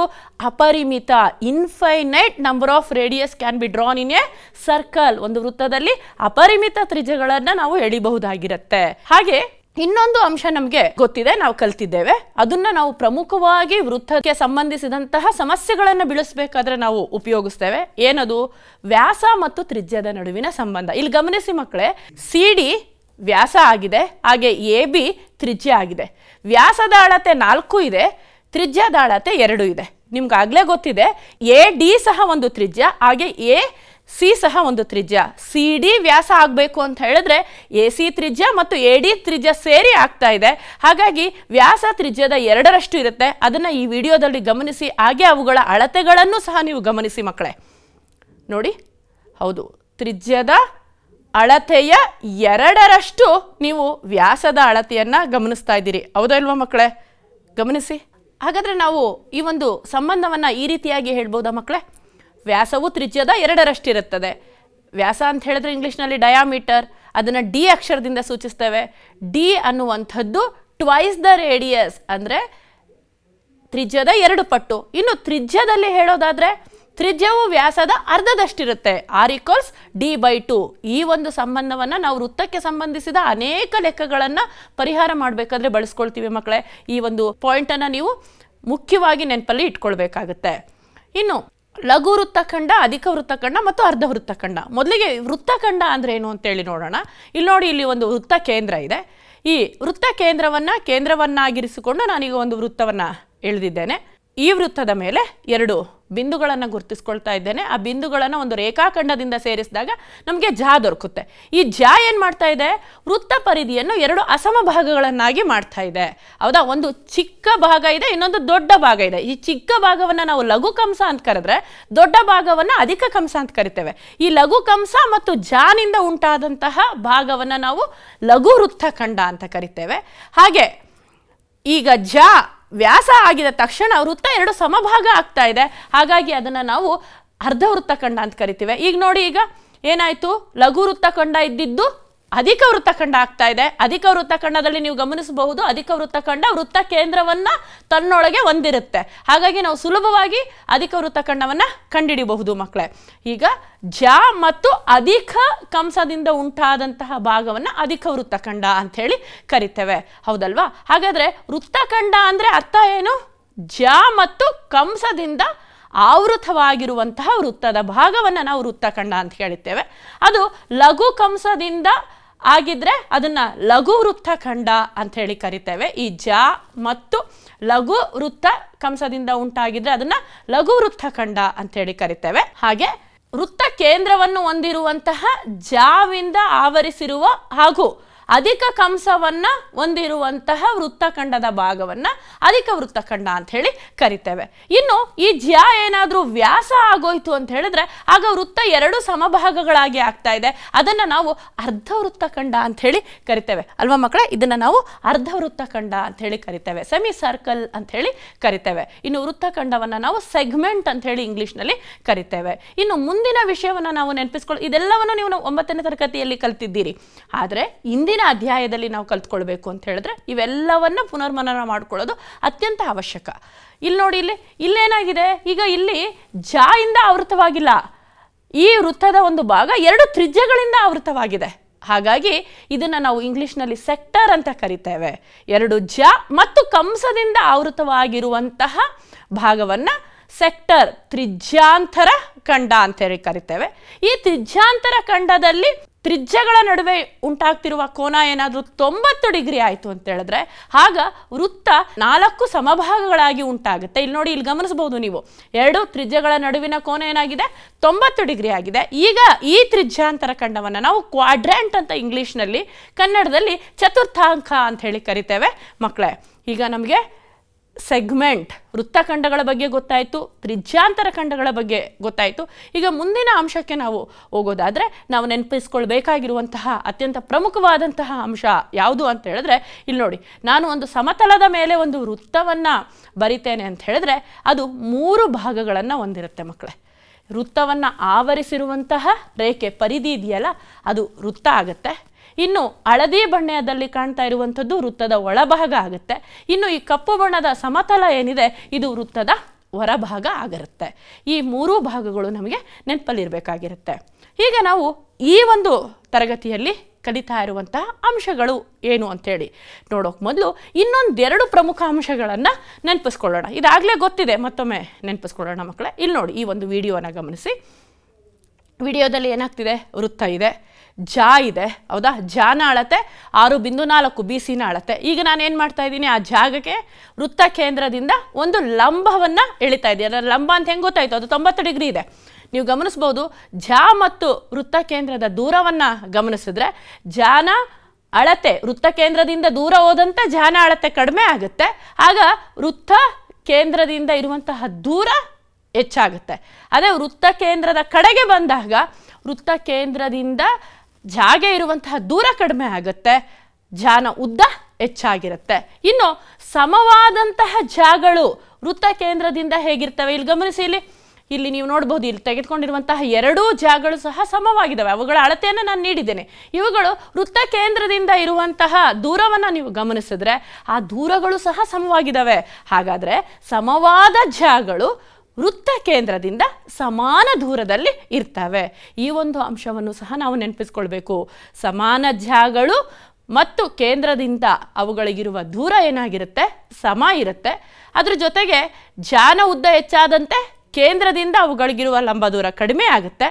ಅಪರಿಮಿತ infinite number of radius can be drawn in a circle ಒಂದು ವೃತ್ತದಲ್ಲಿ ಅಪರಿಮಿತ ತ್ರಿಜ್ಯಗಳನ್ನು ನಾವು ಎಳಿಬಹುದಾಗಿರುತ್ತೆ ಹಾಗೆ ಇನ್ನೊಂದು ಅಂಶ ನಮಗೆ ಗೊತ್ತಿದೆ ನಾವು ಕಲ್ತಿದ್ದೇವೆ ಅದನ್ನ ನಾವು ಪ್ರಮುಖವಾಗಿ ವೃತ್ತಕ್ಕೆ ಸಂಬಂಧಿಸಿದಂತಹ ಸಮಸ್ಯೆಗಳನ್ನು ಬಿಡಿಸಬೇಕಾದ್ರೆ ನಾವು ಉಪಯೋಗಿಸ್ತೇವೆ ಏನದು ವ್ಯಾಸ ಮತ್ತು ತ್ರಿಜ್ಯದ ನಡುವಿನ ಸಂಬಂಧ ಇಲ್ಲಿ ಗಮನಿಸಿ ಮಕ್ಕಳೇ ಸಿ ಡಿ ವ್ಯಾಸ ಆಗಿದೆ ಹಾಗೆ ಎ ಬಿ ತ್ರಿಜ್ಯ ಆಗಿದೆ ವ್ಯಾಸದ ಅಳತೆ ನಾಲ್ಕು ಇದೆ ತ್ರಿಜ್ಯದ ಅಳತೆ ಎರಡು ಇದೆ ನಿಮ್ಗಾಗಲೇ ಗೊತ್ತಿದೆ ಎ ಡಿ ಸಹ ಒಂದು ತ್ರಿಜ್ಯ ಹಾಗೆ ಎ ಸಿ ಸಹ ಒಂದು ತ್ರಿಜ್ಯ ಸಿ ಡಿ ವ್ಯಾಸ ಆಗಬೇಕು ಅಂತ ಹೇಳಿದ್ರೆ ಎ ಸಿ ತ್ರಿಜ್ಯ ಮತ್ತು ಎ ಡಿ ತ್ರಿಜ್ಯ ಸೇರಿ ಆಗ್ತಾ ಇದೆ ಹಾಗಾಗಿ ವ್ಯಾಸ ತ್ರಿಜ್ಯದ ಎರಡರಷ್ಟು ಇರುತ್ತೆ ಅದನ್ನು ಈ ವಿಡಿಯೋದಲ್ಲಿ ಗಮನಿಸಿ ಹಾಗೆ ಅವುಗಳ ಅಳತೆಗಳನ್ನು ಸಹ ನೀವು ಗಮನಿಸಿ ಮಕ್ಕಳೇ ನೋಡಿ ಹೌದು ತ್ರಿಜ್ಯದ ಅಳತೆಯ ಎರಡರಷ್ಟು ನೀವು ವ್ಯಾಸದ ಅಳತೆಯನ್ನು ಗಮನಿಸ್ತಾ ಇದ್ದೀರಿ ಹೌದಾ ಇಲ್ವಾ ಮಕ್ಕಳೇ ಗಮನಿಸಿ ಹಾಗಾದರೆ ನಾವು ಈ ಒಂದು ಸಂಬಂಧವನ್ನು ಈ ರೀತಿಯಾಗಿ ಹೇಳ್ಬೋದಾ ಮಕ್ಕಳೇ ವ್ಯಾಸವು ತ್ರಿಜ್ಯದ ಎರಡರಷ್ಟಿರುತ್ತದೆ ವ್ಯಾಸ ಅಂತ ಹೇಳಿದ್ರೆ ಇಂಗ್ಲೀಷ್ನಲ್ಲಿ ಡಯಾಮೀಟರ್ ಅದನ್ನು ಡಿ ಅಕ್ಷರದಿಂದ ಸೂಚಿಸ್ತೇವೆ ಡಿ ಅನ್ನುವಂಥದ್ದು ಟ್ವೈಸ್ ದ ರೇಡಿಯಸ್ ಅಂದರೆ ತ್ರಿಜ್ಯದ ಎರಡು ಪಟ್ಟು ಇನ್ನು ತ್ರಿಜ್ಯದಲ್ಲಿ ಹೇಳೋದಾದರೆ ತ್ರಿಜ್ಯವು ವ್ಯಾಸದ ಅರ್ಧದಷ್ಟಿರುತ್ತೆ R equals D by two ಈ ಒಂದು ಸಂಬಂಧವನ್ನು ನಾವು ವೃತ್ತಕ್ಕೆ ಸಂಬಂಧಿಸಿದ ಅನೇಕ ಲೆಕ್ಕಗಳನ್ನು ಪರಿಹಾರ ಮಾಡಬೇಕಾದ್ರೆ ಬಳಸ್ಕೊಳ್ತೀವಿ ಮಕ್ಕಳೇ ಈ ಒಂದು ಪಾಯಿಂಟನ್ನು ನೀವು ಮುಖ್ಯವಾಗಿ ನೆನಪಲ್ಲಿ ಇಟ್ಕೊಳ್ಬೇಕಾಗುತ್ತೆ ಇನ್ನು ಲಘು ವೃತ್ತಖಂಡ ಅಧಿಕ ವೃತ್ತಖಂಡ ಮತ್ತು ಅರ್ಧ ವೃತ್ತಖಂಡ ಮೊದಲಿಗೆ ವೃತ್ತಖಂಡ ಅಂದರೆ ಏನು ಅಂತೇಳಿ ನೋಡೋಣ ಇಲ್ಲಿ ನೋಡಿ ಇಲ್ಲಿ ಒಂದು ವೃತ್ತ ಕೇಂದ್ರ ಇದೆ ಈ ವೃತ್ತ ಕೇಂದ್ರವನ್ನು ಕೇಂದ್ರವನ್ನಾಗಿರಿಸಿಕೊಂಡು ನಾನೀಗ ಒಂದು ವೃತ್ತವನ್ನು ಎಳೆದಿದ್ದೇನೆ ಈ ವೃತ್ತದ ಮೇಲೆ ಎರಡು ಬಿಂದುಗಳನ್ನು ಗುರುತಿಸ್ಕೊಳ್ತಾ ಇದ್ದೇನೆ ಆ ಬಿಂದುಗಳನ್ನು ಒಂದು ರೇಖಾಖಂಡದಿಂದ ಸೇರಿಸಿದಾಗ ನಮಗೆ ಜ ದೊರಕುತ್ತೆ ಈ ಜ ಏನು ಮಾಡ್ತಾ ಇದೆ ವೃತ್ತ ಪರಿಧಿಯನ್ನು ಎರಡು ಅಸಮ ಭಾಗಗಳನ್ನಾಗಿ ಮಾಡ್ತಾ ಇದೆ ಹೌದಾ ಒಂದು ಚಿಕ್ಕ ಭಾಗ ಇದೆ ಇನ್ನೊಂದು ದೊಡ್ಡ ಭಾಗ ಇದೆ ಈ ಚಿಕ್ಕ ಭಾಗವನ್ನು ನಾವು ಲಘು ಕಂಸ ಅಂತ ಕರೆದ್ರೆ ದೊಡ್ಡ ಭಾಗವನ್ನು ಅಧಿಕ ಕಂಸ ಅಂತ ಕರಿತೇವೆ ಈ ಲಘು ಕಂಸ ಮತ್ತು ಜಾನಿಂದ ಉಂಟಾದಂತಹ ಭಾಗವನ್ನು ನಾವು ಲಘು ವೃತ್ತಖಂಡ ಅಂತ ಕರಿತೇವೆ ಹಾಗೆ ಈಗ ಜ ವ್ಯಾಸ ಆಗಿದ ತಕ್ಷಣ ವೃತ್ತ ಎರಡು ಸಮಭಾಗ ಆಗ್ತಾ ಇದೆ ಹಾಗಾಗಿ ಅದನ್ನು ನಾವು ಅರ್ಧ ಕಂಡ ಅಂತ ಕರಿತೀವಿ ಈಗ ನೋಡಿ ಈಗ ಏನಾಯಿತು ಲಘು ವೃತ್ತಖಂಡ ಇದ್ದಿದ್ದು ಅಧಿಕ ವೃತ್ತಖಂಡ ಆಗ್ತಾ ಇದೆ ಅಧಿಕ ವೃತ್ತಖಂಡದಲ್ಲಿ ನೀವು ಗಮನಿಸಬಹುದು ಅಧಿಕ ವೃತ್ತಖಂಡ ವೃತ್ತ ಕೇಂದ್ರವನ್ನ ತನ್ನೊಳಗೆ ಹೊಂದಿರುತ್ತೆ ಹಾಗಾಗಿ ನಾವು ಸುಲಭವಾಗಿ ಅಧಿಕ ವೃತ್ತಖಂಡವನ್ನ ಕಂಡುಹಿಡಿಯಬಹುದು ಮಕ್ಕಳೇ ಈಗ ಜ ಮತ್ತು ಅಧಿಕ ಕಂಸದಿಂದ ಉಂಟಾದಂತಹ ಭಾಗವನ್ನ ಅಧಿಕ ವೃತ್ತಖಂಡ ಅಂತ ಹೇಳಿ ಕರಿತೇವೆ ಹೌದಲ್ವಾ ಹಾಗಾದ್ರೆ ವೃತ್ತಖಂಡ ಅಂದ್ರೆ ಅರ್ಥ ಏನು ಜ ಮತ್ತು ಕಂಸದಿಂದ ಆವೃತವಾಗಿರುವಂತಹ ವೃತ್ತದ ಭಾಗವನ್ನು ನಾವು ವೃತ್ತಖಂಡ ಅಂತ ಹೇಳುತ್ತೇವೆ ಅದು ಲಘು ಕಂಸದಿಂದ ಆಗಿದ್ರೆ ಅದನ್ನ ಲಘು ವೃತ್ತಖಂಡ ಅಂತ ಹೇಳಿ ಕರಿತೇವೆ ಈ ಜ ಮತ್ತು ಲಘು ವೃತ್ತ ಕಂಸದಿಂದ ಉಂಟಾಗಿದ್ರೆ ಅದನ್ನ ಲಘು ವೃತ್ತಖಂಡ ಅಂತ ಹೇಳಿ ಕರಿತೇವೆ ಹಾಗೆ ವೃತ್ತ ಕೇಂದ್ರವನ್ನು ಹೊಂದಿರುವಂತಹ ಜಾವಿಂದ ಆವರಿಸಿರುವ ಹಾಗೂ ಅಧಿಕ ಕಂಸವನ್ನ ಹೊಂದಿರುವಂತಹ ವೃತ್ತಖಂಡದ ಭಾಗವನ್ನ ಅಧಿಕ ವೃತ್ತಖಂಡ ಅಂತ ಹೇಳಿ ಕರಿತೇವೆ ಇನ್ನು ಈ ಜ್ಯ ಏನಾದರೂ ವ್ಯಾಸ ಆಗೋಯ್ತು ಅಂತ ಹೇಳಿದ್ರೆ ಆಗ ವೃತ್ತ ಎರಡು ಸಮಭಾಗಗಳಾಗಿ ಆಗ್ತಾ ಇದೆ ಅದನ್ನು ನಾವು ಅರ್ಧ ವೃತ್ತಖಂಡ ಅಂತ ಹೇಳಿ ಕರಿತೇವೆ ಅಲ್ವಾ ಮಕ್ಕಳೇ ಇದನ್ನ ನಾವು ಅರ್ಧ ವೃತ್ತಖಂಡ ಅಂತ ಹೇಳಿ ಕರಿತೇವೆ ಸೆಮಿ ಸರ್ಕಲ್ ಅಂತ ಹೇಳಿ ಕರಿತೇವೆ ಇನ್ನು ವೃತ್ತಖಂಡವನ್ನು ನಾವು ಸೆಗ್ಮೆಂಟ್ ಅಂತ ಹೇಳಿ ನಲ್ಲಿ ಕರಿತೇವೆ ಇನ್ನು ಮುಂದಿನ ವಿಷಯವನ್ನು ನಾವು ನೆನಪಿಸ್ಕೊಳ್ಳಿ ಇದೆಲ್ಲವನ್ನು ನೀವು ಒಂಬತ್ತನೇ ತರಗತಿಯಲ್ಲಿ ಕಲ್ತಿದ್ದೀರಿ ಆದರೆ ಇಂದಿನ ಮುಂದಿನ ಅಧ್ಯಾಯದಲ್ಲಿ ನಾವು ಕಲ್ತ್ಕೊಳ್ಬೇಕು ಅಂತ ಹೇಳಿದ್ರೆ ಇವೆಲ್ಲವನ್ನ ಪುನರ್ಮನನ ಮಾಡ್ಕೊಳ್ಳೋದು ಅತ್ಯಂತ ಅವಶ್ಯಕ ಇಲ್ಲಿ ನೋಡಿ ಇಲ್ಲಿ ಇಲ್ಲೇನಾಗಿದೆ ಈಗ ಇಲ್ಲಿ ಜ ಇಂದ ಆವೃತವಾಗಿಲ್ಲ ಈ ವೃತ್ತದ ಒಂದು ಭಾಗ ಎರಡು ತ್ರಿಜ್ಯಗಳಿಂದ ಆವೃತವಾಗಿದೆ ಹಾಗಾಗಿ ಇದನ್ನು ನಾವು ಇಂಗ್ಲಿಷ್ನಲ್ಲಿ ಸೆಕ್ಟರ್ ಅಂತ ಕರಿತೇವೆ ಎರಡು ಜ ಮತ್ತು ಕಂಸದಿಂದ ಆವೃತವಾಗಿರುವಂತಹ ಭಾಗವನ್ನು ಸೆಕ್ಟರ್ ತ್ರಿಜ್ಯಾಂತರ ಖಂಡ ಹೇಳಿ ಕರಿತೇವೆ ಈ ತ್ರಿಜ್ಯಾಂತರ ಖಂಡದಲ್ಲಿ ತ್ರಿಜ್ಯಗಳ ನಡುವೆ ಉಂಟಾಗ್ತಿರುವ ಕೋನ ಏನಾದರೂ ತೊಂಬತ್ತು ಡಿಗ್ರಿ ಆಯಿತು ಅಂತ ಹೇಳಿದ್ರೆ ಆಗ ವೃತ್ತ ನಾಲ್ಕು ಸಮಭಾಗಗಳಾಗಿ ಉಂಟಾಗುತ್ತೆ ಇಲ್ಲಿ ನೋಡಿ ಇಲ್ಲಿ ಗಮನಿಸಬಹುದು ನೀವು ಎರಡು ತ್ರಿಜ್ಯಗಳ ನಡುವಿನ ಕೋನ ಏನಾಗಿದೆ ತೊಂಬತ್ತು ಡಿಗ್ರಿ ಆಗಿದೆ ಈಗ ಈ ತ್ರಿಜ್ಯಾಂತರ ಖಂಡವನ್ನು ನಾವು ಕ್ವಾಡ್ರ್ಯಾಂಟ್ ಅಂತ ಇಂಗ್ಲೀಷ್ನಲ್ಲಿ ಕನ್ನಡದಲ್ಲಿ ಚತುರ್ಥಾಂಕ ಅಂತ ಹೇಳಿ ಕರಿತೇವೆ ಮಕ್ಕಳೇ ಈಗ ನಮಗೆ ಸೆಗ್ಮೆಂಟ್ ವೃತ್ತಖಂಡಗಳ ಬಗ್ಗೆ ಗೊತ್ತಾಯಿತು ತ್ರಿಜ್ಯಾಂತರ ಖಂಡಗಳ ಬಗ್ಗೆ ಗೊತ್ತಾಯಿತು ಈಗ ಮುಂದಿನ ಅಂಶಕ್ಕೆ ನಾವು ಹೋಗೋದಾದರೆ ನಾವು ನೆನಪಿಸ್ಕೊಳ್ಬೇಕಾಗಿರುವಂತಹ ಅತ್ಯಂತ ಪ್ರಮುಖವಾದಂತಹ ಅಂಶ ಯಾವುದು ಅಂತ ಹೇಳಿದ್ರೆ ಇಲ್ಲಿ ನೋಡಿ ನಾನು ಒಂದು ಸಮತಲದ ಮೇಲೆ ಒಂದು ವೃತ್ತವನ್ನು ಬರಿತೇನೆ ಅಂತ ಹೇಳಿದ್ರೆ ಅದು ಮೂರು ಭಾಗಗಳನ್ನು ಹೊಂದಿರುತ್ತೆ ಮಕ್ಕಳೇ ವೃತ್ತವನ್ನು ಆವರಿಸಿರುವಂತಹ ರೇಖೆ ಪರಿಧಿ ಇದೆಯಲ್ಲ ಅದು ವೃತ್ತ ಆಗುತ್ತೆ ಇನ್ನು ಹಳದಿ ಬಣ್ಣದಲ್ಲಿ ಕಾಣ್ತಾ ಇರುವಂಥದ್ದು ವೃತ್ತದ ಒಳಭಾಗ ಆಗುತ್ತೆ ಇನ್ನು ಈ ಕಪ್ಪು ಬಣ್ಣದ ಸಮತಲ ಏನಿದೆ ಇದು ವೃತ್ತದ ಹೊರಭಾಗ ಆಗಿರುತ್ತೆ ಈ ಮೂರೂ ಭಾಗಗಳು ನಮಗೆ ನೆನಪಲ್ಲಿರಬೇಕಾಗಿರುತ್ತೆ ಈಗ ನಾವು ಈ ಒಂದು ತರಗತಿಯಲ್ಲಿ ಕಲಿತಾ ಇರುವಂತಹ ಅಂಶಗಳು ಏನು ಅಂಥೇಳಿ ನೋಡೋಕೆ ಮೊದಲು ಇನ್ನೊಂದೆರಡು ಪ್ರಮುಖ ಅಂಶಗಳನ್ನು ನೆನಪಿಸ್ಕೊಳ್ಳೋಣ ಇದಾಗಲೇ ಗೊತ್ತಿದೆ ಮತ್ತೊಮ್ಮೆ ನೆನಪಿಸ್ಕೊಳ್ಳೋಣ ಮಕ್ಕಳೇ ಇಲ್ಲಿ ನೋಡಿ ಈ ಒಂದು ವಿಡಿಯೋನ ಗಮನಿಸಿ ವಿಡಿಯೋದಲ್ಲಿ ಏನಾಗ್ತಿದೆ ವೃತ್ತ ಇದೆ ಜಾ ಇದೆ ಹೌದಾ ಜಾನ ಅಳತೆ ಆರು ಬಿಂದು ನಾಲ್ಕು ಬಿ ಸಿನ ಅಳತೆ ಈಗ ನಾನು ಏನು ಮಾಡ್ತಾ ಇದ್ದೀನಿ ಆ ಜಾಗಕ್ಕೆ ವೃತ್ತ ಕೇಂದ್ರದಿಂದ ಒಂದು ಲಂಬವನ್ನು ಎಳಿತಾ ಇದ್ದೀನಿ ಅದರ ಲಂಬ ಅಂತ ಹೆಂಗೆ ಗೊತ್ತಾಯಿತು ಅದು ತೊಂಬತ್ತು ಡಿಗ್ರಿ ಇದೆ ನೀವು ಗಮನಿಸ್ಬೋದು ಜಾ ಮತ್ತು ವೃತ್ತ ಕೇಂದ್ರದ ದೂರವನ್ನು ಗಮನಿಸಿದ್ರೆ ಜಾನ ಅಳತೆ ವೃತ್ತ ಕೇಂದ್ರದಿಂದ ದೂರ ಹೋದಂಥ ಜಾನ ಅಳತೆ ಕಡಿಮೆ ಆಗುತ್ತೆ ಆಗ ವೃತ್ತ ಕೇಂದ್ರದಿಂದ ಇರುವಂತಹ ದೂರ ಹೆಚ್ಚಾಗುತ್ತೆ ಅದೇ ವೃತ್ತ ಕೇಂದ್ರದ ಕಡೆಗೆ ಬಂದಾಗ ವೃತ್ತ ಕೇಂದ್ರದಿಂದ ಜಾಗೆ ಇರುವಂತಹ ದೂರ ಕಡಿಮೆ ಆಗುತ್ತೆ ಜಾನ ಉದ್ದ ಹೆಚ್ಚಾಗಿರುತ್ತೆ ಇನ್ನು ಸಮವಾದಂತಹ ಜಾಗಳು ವೃತ್ತ ಕೇಂದ್ರದಿಂದ ಹೇಗಿರ್ತವೆ ಇಲ್ಲಿ ಗಮನಿಸಿ ಇಲ್ಲಿ ಇಲ್ಲಿ ನೀವು ನೋಡಬಹುದು ಇಲ್ಲಿ ತೆಗೆದುಕೊಂಡಿರುವಂತಹ ಎರಡೂ ಜಾಗಗಳು ಸಹ ಸಮವಾಗಿದ್ದಾವೆ ಅವುಗಳ ಅಳತೆಯನ್ನು ನಾನು ನೀಡಿದ್ದೇನೆ ಇವುಗಳು ವೃತ್ತ ಕೇಂದ್ರದಿಂದ ಇರುವಂತಹ ದೂರವನ್ನು ನೀವು ಗಮನಿಸಿದ್ರೆ ಆ ದೂರಗಳು ಸಹ ಸಮವಾಗಿದ್ದಾವೆ ಹಾಗಾದರೆ ಸಮವಾದ ಜಾಗಳು ವೃತ್ತ ಕೇಂದ್ರದಿಂದ ಸಮಾನ ದೂರದಲ್ಲಿ ಇರ್ತವೆ ಈ ಒಂದು ಅಂಶವನ್ನು ಸಹ ನಾವು ನೆನಪಿಸ್ಕೊಳ್ಬೇಕು ಸಮಾನ ಜಾಗಗಳು ಮತ್ತು ಕೇಂದ್ರದಿಂದ ಅವುಗಳಿಗಿರುವ ದೂರ ಏನಾಗಿರುತ್ತೆ ಸಮ ಇರುತ್ತೆ ಅದ್ರ ಜೊತೆಗೆ ಜಾನ ಉದ್ದ ಹೆಚ್ಚಾದಂತೆ ಕೇಂದ್ರದಿಂದ ಅವುಗಳಿಗಿರುವ ಲಂಬ ದೂರ ಕಡಿಮೆ ಆಗುತ್ತೆ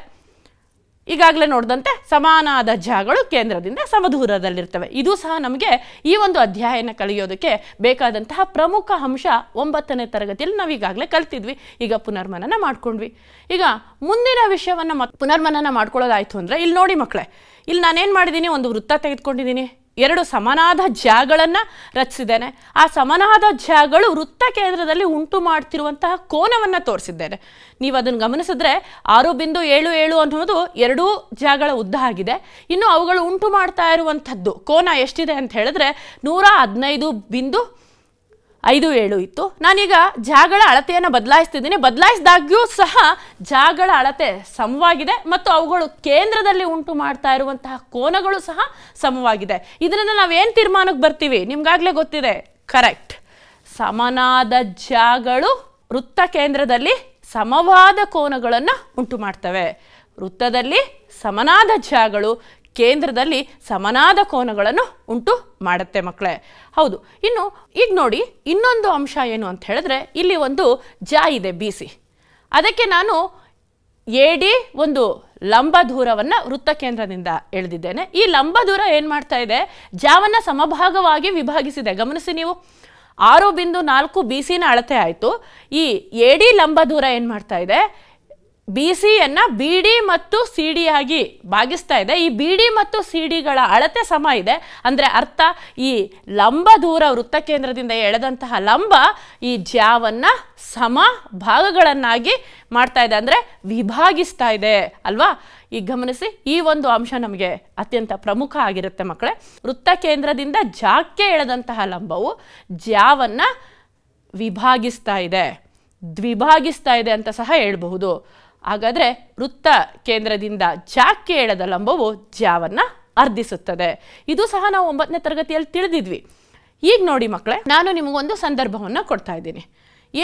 ಈಗಾಗಲೇ ನೋಡಿದಂತೆ ಸಮಾನಾದ ಜಾಗಗಳು ಕೇಂದ್ರದಿಂದ ಸಮದೂರದಲ್ಲಿರ್ತವೆ ಇದು ಸಹ ನಮಗೆ ಈ ಒಂದು ಅಧ್ಯಾಯನ ಕಲಿಯೋದಕ್ಕೆ ಬೇಕಾದಂತಹ ಪ್ರಮುಖ ಅಂಶ ಒಂಬತ್ತನೇ ತರಗತಿಯಲ್ಲಿ ನಾವು ಈಗಾಗಲೇ ಕಲ್ತಿದ್ವಿ ಈಗ ಪುನರ್ಮನನ ಮಾಡ್ಕೊಂಡ್ವಿ ಈಗ ಮುಂದಿನ ವಿಷಯವನ್ನು ಮತ್ ಪುನರ್ಮನನ ಮಾಡ್ಕೊಳ್ಳೋದಾಯಿತು ಅಂದರೆ ಇಲ್ಲಿ ನೋಡಿ ಮಕ್ಕಳೇ ಇಲ್ಲಿ ನಾನೇನು ಮಾಡಿದ್ದೀನಿ ಒಂದು ವೃತ್ತ ತೆಗೆದುಕೊಂಡಿದ್ದೀನಿ ಎರಡು ಸಮನಾದ ಜಾಗಳನ್ನು ರಚಿಸಿದ್ದೇನೆ ಆ ಸಮನಾದ ಜಾಗಗಳು ವೃತ್ತ ಕೇಂದ್ರದಲ್ಲಿ ಉಂಟು ಮಾಡ್ತಿರುವಂತಹ ಕೋನವನ್ನು ತೋರಿಸಿದ್ದೇನೆ ನೀವು ಅದನ್ನು ಗಮನಿಸಿದ್ರೆ ಆರು ಬಿಂದು ಏಳು ಏಳು ಅನ್ನೋದು ಎರಡೂ ಜಾಗಗಳ ಉದ್ದ ಆಗಿದೆ ಇನ್ನು ಅವುಗಳು ಉಂಟು ಮಾಡ್ತಾ ಇರುವಂಥದ್ದು ಕೋನ ಎಷ್ಟಿದೆ ಅಂತ ಹೇಳಿದ್ರೆ ನೂರ ಹದಿನೈದು ಬಿಂದು ಐದು ಏಳು ಇತ್ತು ನಾನೀಗ ಜಾಗಳ ಅಳತೆಯನ್ನು ಬದಲಾಯಿಸ್ತಿದ್ದೀನಿ ಬದಲಾಯಿಸಿದಾಗ್ಯೂ ಸಹ ಜಾಗಳ ಅಳತೆ ಸಮವಾಗಿದೆ ಮತ್ತು ಅವುಗಳು ಕೇಂದ್ರದಲ್ಲಿ ಉಂಟು ಮಾಡ್ತಾ ಇರುವಂತಹ ಕೋನಗಳು ಸಹ ಸಮವಾಗಿದೆ ಇದರಿಂದ ನಾವೇನು ತೀರ್ಮಾನಕ್ಕೆ ಬರ್ತೀವಿ ನಿಮ್ಗಾಗಲೇ ಗೊತ್ತಿದೆ ಕರೆಕ್ಟ್ ಸಮನಾದ ಜಾಗಳು ವೃತ್ತ ಕೇಂದ್ರದಲ್ಲಿ ಸಮವಾದ ಕೋನಗಳನ್ನು ಉಂಟು ಮಾಡ್ತವೆ ವೃತ್ತದಲ್ಲಿ ಸಮನಾದ ಜಾಗಳು ಕೇಂದ್ರದಲ್ಲಿ ಸಮನಾದ ಕೋನಗಳನ್ನು ಉಂಟು ಮಾಡುತ್ತೆ ಮಕ್ಕಳೇ ಹೌದು ಇನ್ನು ಈಗ ನೋಡಿ ಇನ್ನೊಂದು ಅಂಶ ಏನು ಅಂತ ಹೇಳಿದ್ರೆ ಇಲ್ಲಿ ಒಂದು ಜಾ ಇದೆ ಬಿ ಸಿ ಅದಕ್ಕೆ ನಾನು ಎ ಡಿ ಒಂದು ಲಂಬ ದೂರವನ್ನು ವೃತ್ತ ಕೇಂದ್ರದಿಂದ ಎಳೆದಿದ್ದೇನೆ ಈ ಲಂಬ ದೂರ ಏನು ಮಾಡ್ತಾ ಇದೆ ಜಾವನ್ನು ಸಮಭಾಗವಾಗಿ ವಿಭಾಗಿಸಿದೆ ಗಮನಿಸಿ ನೀವು ಆರು ಬಿಂದು ನಾಲ್ಕು ಬಿ ಸಿನ ಅಳತೆ ಆಯಿತು ಈ ಎ ಡಿ ಲಂಬ ದೂರ ಏನು ಮಾಡ್ತಾ ಇದೆ ಬಿ ಸಿಯನ್ನು ಬಿ ಡಿ ಮತ್ತು ಸಿ ಡಿ ಆಗಿ ಭಾಗಿಸ್ತಾ ಇದೆ ಈ ಬಿ ಡಿ ಮತ್ತು ಸಿ ಡಿಗಳ ಅಳತೆ ಸಮ ಇದೆ ಅಂದರೆ ಅರ್ಥ ಈ ಲಂಬ ದೂರ ವೃತ್ತ ಕೇಂದ್ರದಿಂದ ಎಳೆದಂತಹ ಲಂಬ ಈ ಜ್ಯಾವನ್ನು ಸಮ ಭಾಗಗಳನ್ನಾಗಿ ಮಾಡ್ತಾ ಇದೆ ಅಂದರೆ ವಿಭಾಗಿಸ್ತಾ ಇದೆ ಅಲ್ವಾ ಈಗ ಗಮನಿಸಿ ಈ ಒಂದು ಅಂಶ ನಮಗೆ ಅತ್ಯಂತ ಪ್ರಮುಖ ಆಗಿರುತ್ತೆ ಮಕ್ಕಳೇ ವೃತ್ತ ಕೇಂದ್ರದಿಂದ ಜಾಕ್ಕೆ ಎಳೆದಂತಹ ಲಂಬವು ಜ್ಯಾವನ್ನು ವಿಭಾಗಿಸ್ತಾ ಇದೆ ದ್ವಿಭಾಗಿಸ್ತಾ ಇದೆ ಅಂತ ಸಹ ಹೇಳ್ಬಹುದು ಹಾಗಾದರೆ ವೃತ್ತ ಕೇಂದ್ರದಿಂದ ಜಾಕ್ಕೆ ಎಳೆದ ಲಂಬವು ಜ್ಯಾವನ್ನು ಅರ್ಧಿಸುತ್ತದೆ ಇದು ಸಹ ನಾವು ಒಂಬತ್ತನೇ ತರಗತಿಯಲ್ಲಿ ತಿಳಿದಿದ್ವಿ ಈಗ ನೋಡಿ ಮಕ್ಕಳೇ ನಾನು ನಿಮಗೊಂದು ಸಂದರ್ಭವನ್ನು ಕೊಡ್ತಾ ಇದ್ದೀನಿ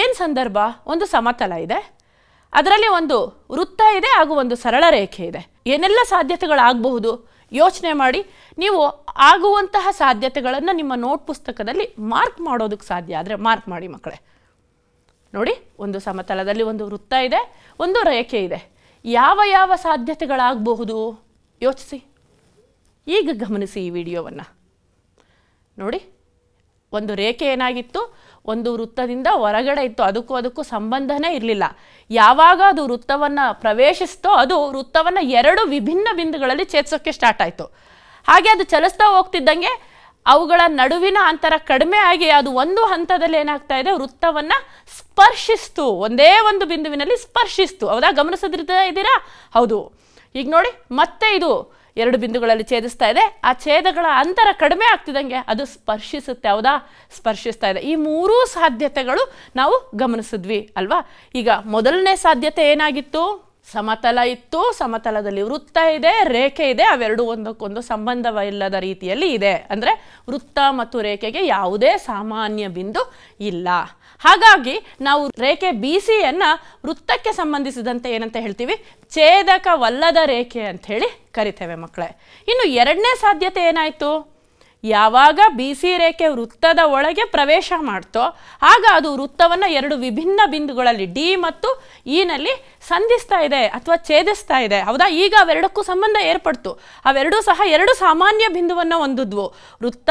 ಏನು ಸಂದರ್ಭ ಒಂದು ಸಮತಲ ಇದೆ ಅದರಲ್ಲಿ ಒಂದು ವೃತ್ತ ಇದೆ ಹಾಗೂ ಒಂದು ಸರಳ ರೇಖೆ ಇದೆ ಏನೆಲ್ಲ ಸಾಧ್ಯತೆಗಳಾಗಬಹುದು ಯೋಚನೆ ಮಾಡಿ ನೀವು ಆಗುವಂತಹ ಸಾಧ್ಯತೆಗಳನ್ನು ನಿಮ್ಮ ನೋಟ್ ಪುಸ್ತಕದಲ್ಲಿ ಮಾರ್ಕ್ ಮಾಡೋದಕ್ಕೆ ಸಾಧ್ಯ ಆದರೆ ಮಾರ್ಕ್ ಮಾಡಿ ಮಕ್ಕಳೇ ನೋಡಿ ಒಂದು ಸಮತಲದಲ್ಲಿ ಒಂದು ವೃತ್ತ ಇದೆ ಒಂದು ರೇಖೆ ಇದೆ ಯಾವ ಯಾವ ಸಾಧ್ಯತೆಗಳಾಗಬಹುದು ಯೋಚಿಸಿ ಈಗ ಗಮನಿಸಿ ಈ ವಿಡಿಯೋವನ್ನು ನೋಡಿ ಒಂದು ರೇಖೆ ಏನಾಗಿತ್ತು ಒಂದು ವೃತ್ತದಿಂದ ಹೊರಗಡೆ ಇತ್ತು ಅದಕ್ಕೂ ಅದಕ್ಕೂ ಸಂಬಂಧನೇ ಇರಲಿಲ್ಲ ಯಾವಾಗ ಅದು ವೃತ್ತವನ್ನು ಪ್ರವೇಶಿಸ್ತೋ ಅದು ವೃತ್ತವನ್ನು ಎರಡು ವಿಭಿನ್ನ ಬಿಂದುಗಳಲ್ಲಿ ಛೇದಿಸೋಕ್ಕೆ ಸ್ಟಾರ್ಟ್ ಆಯಿತು ಹಾಗೆ ಅದು ಚಲಿಸ್ತಾ ಹೋಗ್ತಿದ್ದಂಗೆ ಅವುಗಳ ನಡುವಿನ ಅಂತರ ಕಡಿಮೆ ಆಗಿ ಅದು ಒಂದು ಹಂತದಲ್ಲಿ ಏನಾಗ್ತಾ ಇದೆ ವೃತ್ತವನ್ನು ಸ್ಪರ್ಶಿಸ್ತು ಒಂದೇ ಒಂದು ಬಿಂದುವಿನಲ್ಲಿ ಸ್ಪರ್ಶಿಸ್ತು ಹೌದಾ ಗಮನಿಸದಿರ್ತಾ ಇದ್ದೀರಾ ಹೌದು ಈಗ ನೋಡಿ ಮತ್ತೆ ಇದು ಎರಡು ಬಿಂದುಗಳಲ್ಲಿ ಛೇದಿಸ್ತಾ ಇದೆ ಆ ಛೇದಗಳ ಅಂತರ ಕಡಿಮೆ ಆಗ್ತಿದ್ದಂಗೆ ಅದು ಸ್ಪರ್ಶಿಸುತ್ತೆ ಹೌದಾ ಸ್ಪರ್ಶಿಸ್ತಾ ಇದೆ ಈ ಮೂರೂ ಸಾಧ್ಯತೆಗಳು ನಾವು ಗಮನಿಸಿದ್ವಿ ಅಲ್ವಾ ಈಗ ಮೊದಲನೇ ಸಾಧ್ಯತೆ ಏನಾಗಿತ್ತು ಸಮತಲ ಇತ್ತು ಸಮತಲದಲ್ಲಿ ವೃತ್ತ ಇದೆ ರೇಖೆ ಇದೆ ಅವೆರಡು ಒಂದಕ್ಕೊಂದು ಸಂಬಂಧವಿಲ್ಲದ ರೀತಿಯಲ್ಲಿ ಇದೆ ಅಂದರೆ ವೃತ್ತ ಮತ್ತು ರೇಖೆಗೆ ಯಾವುದೇ ಸಾಮಾನ್ಯ ಬಿಂದು ಇಲ್ಲ ಹಾಗಾಗಿ ನಾವು ರೇಖೆ ಬಿ ಸಿಯನ್ನು ವೃತ್ತಕ್ಕೆ ಸಂಬಂಧಿಸಿದಂತೆ ಏನಂತ ಹೇಳ್ತೀವಿ ಛೇದಕವಲ್ಲದ ರೇಖೆ ಅಂತ ಹೇಳಿ ಕರಿತೇವೆ ಮಕ್ಕಳೇ ಇನ್ನು ಎರಡನೇ ಸಾಧ್ಯತೆ ಏನಾಯಿತು ಯಾವಾಗ ಸಿ ರೇಖೆ ವೃತ್ತದ ಒಳಗೆ ಪ್ರವೇಶ ಮಾಡ್ತೋ ಆಗ ಅದು ವೃತ್ತವನ್ನು ಎರಡು ವಿಭಿನ್ನ ಬಿಂದುಗಳಲ್ಲಿ ಡಿ ಮತ್ತು ಇನಲ್ಲಿ ಸಂಧಿಸ್ತಾ ಇದೆ ಅಥವಾ ಛೇದಿಸ್ತಾ ಇದೆ ಹೌದಾ ಈಗ ಅವೆರಡಕ್ಕೂ ಸಂಬಂಧ ಏರ್ಪಡ್ತು ಅವೆರಡೂ ಸಹ ಎರಡು ಸಾಮಾನ್ಯ ಬಿಂದುವನ್ನು ಹೊಂದಿದ್ವು ವೃತ್ತ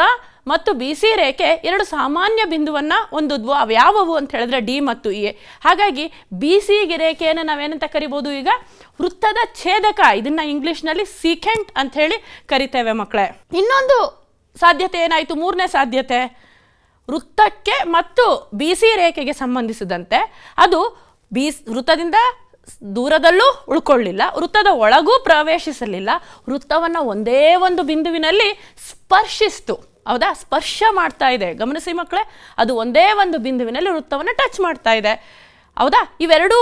ಮತ್ತು ಬಿ ಸಿ ರೇಖೆ ಎರಡು ಸಾಮಾನ್ಯ ಬಿಂದುವನ್ನು ಹೊಂದಿದ್ವು ಅವು ಯಾವುವು ಅಂತ ಹೇಳಿದ್ರೆ ಡಿ ಮತ್ತು ಎ ಹಾಗಾಗಿ ಬಿ ಸಿ ರೇಖೆಯನ್ನು ನಾವೇನಂತ ಕರಿಬೋದು ಈಗ ವೃತ್ತದ ಛೇದಕ ಇದನ್ನು ಇಂಗ್ಲೀಷ್ನಲ್ಲಿ ಸೀಕೆಂಟ್ ಅಂತ ಹೇಳಿ ಕರಿತೇವೆ ಮಕ್ಕಳೇ ಇನ್ನೊಂದು ಸಾಧ್ಯತೆ ಏನಾಯಿತು ಮೂರನೇ ಸಾಧ್ಯತೆ ವೃತ್ತಕ್ಕೆ ಮತ್ತು ಬಿ ಸಿ ರೇಖೆಗೆ ಸಂಬಂಧಿಸಿದಂತೆ ಅದು ಬೀಸ್ ವೃತ್ತದಿಂದ ದೂರದಲ್ಲೂ ಉಳ್ಕೊಳ್ಳಿಲ್ಲ ವೃತ್ತದ ಒಳಗೂ ಪ್ರವೇಶಿಸಲಿಲ್ಲ ವೃತ್ತವನ್ನು ಒಂದೇ ಒಂದು ಬಿಂದುವಿನಲ್ಲಿ ಸ್ಪರ್ಶಿಸ್ತು ಹೌದಾ ಸ್ಪರ್ಶ ಮಾಡ್ತಾ ಇದೆ ಗಮನಿಸಿ ಮಕ್ಕಳೇ ಅದು ಒಂದೇ ಒಂದು ಬಿಂದುವಿನಲ್ಲಿ ವೃತ್ತವನ್ನು ಟಚ್ ಮಾಡ್ತಾ ಇದೆ ಹೌದಾ ಇವೆರಡೂ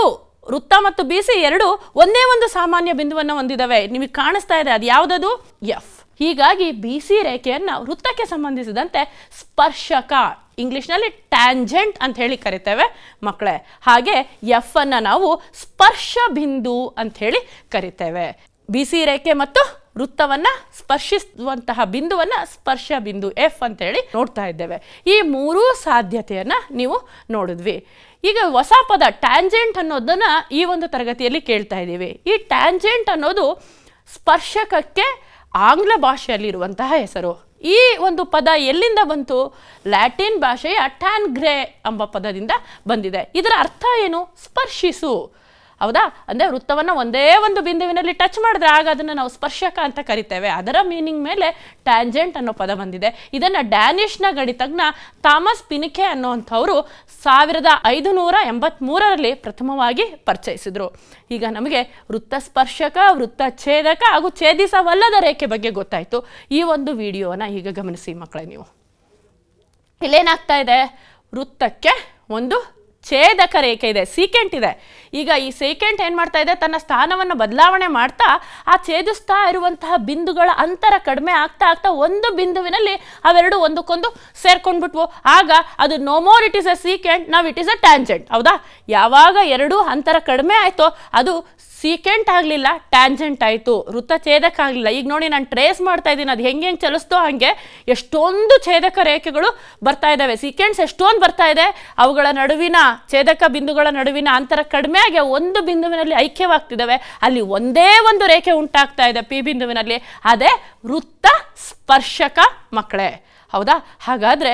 ವೃತ್ತ ಮತ್ತು ಬಿ ಸಿ ಎರಡು ಒಂದೇ ಒಂದು ಸಾಮಾನ್ಯ ಬಿಂದುವನ್ನು ಹೊಂದಿದ್ದಾವೆ ನಿಮಗೆ ಕಾಣಿಸ್ತಾ ಇದೆ ಅದು ಯಾವುದದು ಎಫ್ ಹೀಗಾಗಿ ಬಿಸಿ ರೇಖೆಯನ್ನು ವೃತ್ತಕ್ಕೆ ಸಂಬಂಧಿಸಿದಂತೆ ಸ್ಪರ್ಶಕ ಇಂಗ್ಲೀಷ್ನಲ್ಲಿ ಟ್ಯಾಂಜೆಂಟ್ ಅಂತ ಹೇಳಿ ಕರಿತೇವೆ ಮಕ್ಕಳೇ ಹಾಗೆ ಎಫ್ ಅನ್ನು ನಾವು ಸ್ಪರ್ಶ ಬಿಂದು ಅಂಥೇಳಿ ಕರಿತೇವೆ ಸಿ ರೇಖೆ ಮತ್ತು ವೃತ್ತವನ್ನು ಸ್ಪರ್ಶಿಸುವಂತಹ ಬಿಂದುವನ್ನು ಸ್ಪರ್ಶ ಬಿಂದು ಎಫ್ ಅಂತೇಳಿ ನೋಡ್ತಾ ಇದ್ದೇವೆ ಈ ಮೂರೂ ಸಾಧ್ಯತೆಯನ್ನು ನೀವು ನೋಡಿದ್ವಿ ಈಗ ಹೊಸ ಪದ ಟ್ಯಾಂಜೆಂಟ್ ಅನ್ನೋದನ್ನು ಈ ಒಂದು ತರಗತಿಯಲ್ಲಿ ಕೇಳ್ತಾ ಇದ್ದೀವಿ ಈ ಟ್ಯಾಂಜೆಂಟ್ ಅನ್ನೋದು ಸ್ಪರ್ಶಕಕ್ಕೆ ಆಂಗ್ಲ ಭಾಷೆಯಲ್ಲಿರುವಂತಹ ಹೆಸರು ಈ ಒಂದು ಪದ ಎಲ್ಲಿಂದ ಬಂತು ಲ್ಯಾಟಿನ್ ಭಾಷೆಯ ಟ್ಯಾನ್ ಗ್ರೇ ಎಂಬ ಪದದಿಂದ ಬಂದಿದೆ ಇದರ ಅರ್ಥ ಏನು ಸ್ಪರ್ಶಿಸು ಹೌದಾ ಅಂದರೆ ವೃತ್ತವನ್ನು ಒಂದೇ ಒಂದು ಬಿಂದುವಿನಲ್ಲಿ ಟಚ್ ಮಾಡಿದ್ರೆ ಆಗ ಅದನ್ನು ನಾವು ಸ್ಪರ್ಶಕ ಅಂತ ಕರಿತೇವೆ ಅದರ ಮೀನಿಂಗ್ ಮೇಲೆ ಟ್ಯಾಂಜೆಂಟ್ ಅನ್ನೋ ಪದ ಬಂದಿದೆ ಇದನ್ನು ಡ್ಯಾನಿಷ್ನ ಗಣಿತಜ್ಞ ಥಾಮಸ್ ಪಿನಿಕೆ ಅನ್ನೋವಂಥವರು ಸಾವಿರದ ಐದುನೂರ ಎಂಬತ್ತ್ಮೂರರಲ್ಲಿ ಪ್ರಥಮವಾಗಿ ಪರಿಚಯಿಸಿದರು ಈಗ ನಮಗೆ ವೃತ್ತ ಸ್ಪರ್ಶಕ ವೃತ್ತ ಛೇದಕ ಹಾಗೂ ಛೇದಿಸವಲ್ಲದ ರೇಖೆ ಬಗ್ಗೆ ಗೊತ್ತಾಯಿತು ಈ ಒಂದು ವಿಡಿಯೋನ ಈಗ ಗಮನಿಸಿ ಮಕ್ಕಳೇ ನೀವು ಇಲ್ಲೇನಾಗ್ತಾ ಇದೆ ವೃತ್ತಕ್ಕೆ ಒಂದು ಛೇದಕ ರೇಖೆ ಇದೆ ಸೀಕೆಂಟ್ ಇದೆ ಈಗ ಈ ಸೀಕೆಂಟ್ ಏನು ಮಾಡ್ತಾ ಇದೆ ತನ್ನ ಸ್ಥಾನವನ್ನು ಬದಲಾವಣೆ ಮಾಡ್ತಾ ಆ ಛೇದಿಸ್ತಾ ಇರುವಂತಹ ಬಿಂದುಗಳ ಅಂತರ ಕಡಿಮೆ ಆಗ್ತಾ ಆಗ್ತಾ ಒಂದು ಬಿಂದುವಿನಲ್ಲಿ ಅವೆರಡು ಒಂದಕ್ಕೊಂದು ಸೇರ್ಕೊಂಡ್ಬಿಟ್ವು ಆಗ ಅದು no more it is a secant ನಾವು ಇಟ್ ಇಸ್ ಅ ಟ್ಯಾಂಜೆಂಟ್ ಹೌದಾ ಯಾವಾಗ ಎರಡೂ ಅಂತರ ಕಡಿಮೆ ಆಯಿತೋ ಅದು ಸೀಕೆಂಟ್ ಆಗಲಿಲ್ಲ ಟ್ಯಾಂಜೆಂಟ್ ಆಯಿತು ವೃತ್ತ ಛೇದಕ ಆಗಲಿಲ್ಲ ಈಗ ನೋಡಿ ನಾನು ಟ್ರೇಸ್ ಮಾಡ್ತಾ ಇದ್ದೀನಿ ಅದು ಹೆಂಗೆ ಹೆಂಗೆ ಚಲಿಸ್ತೋ ಹಾಗೆ ಎಷ್ಟೊಂದು ಛೇದಕ ರೇಖೆಗಳು ಬರ್ತಾ ಇದ್ದಾವೆ ಸೀಕೆಂಡ್ಸ್ ಎಷ್ಟೊಂದು ಬರ್ತಾ ಇದೆ ಅವುಗಳ ನಡುವಿನ ಛೇದಕ ಬಿಂದುಗಳ ನಡುವಿನ ಅಂತರ ಕಡಿಮೆ ಆಗಿ ಒಂದು ಬಿಂದುವಿನಲ್ಲಿ ಐಕ್ಯವಾಗ್ತಿದ್ದಾವೆ ಅಲ್ಲಿ ಒಂದೇ ಒಂದು ರೇಖೆ ಉಂಟಾಗ್ತಾ ಇದೆ ಪಿ ಬಿಂದುವಿನಲ್ಲಿ ಅದೇ ವೃತ್ತ ಸ್ಪರ್ಶಕ ಮಕ್ಕಳೇ ಹೌದಾ ಹಾಗಾದರೆ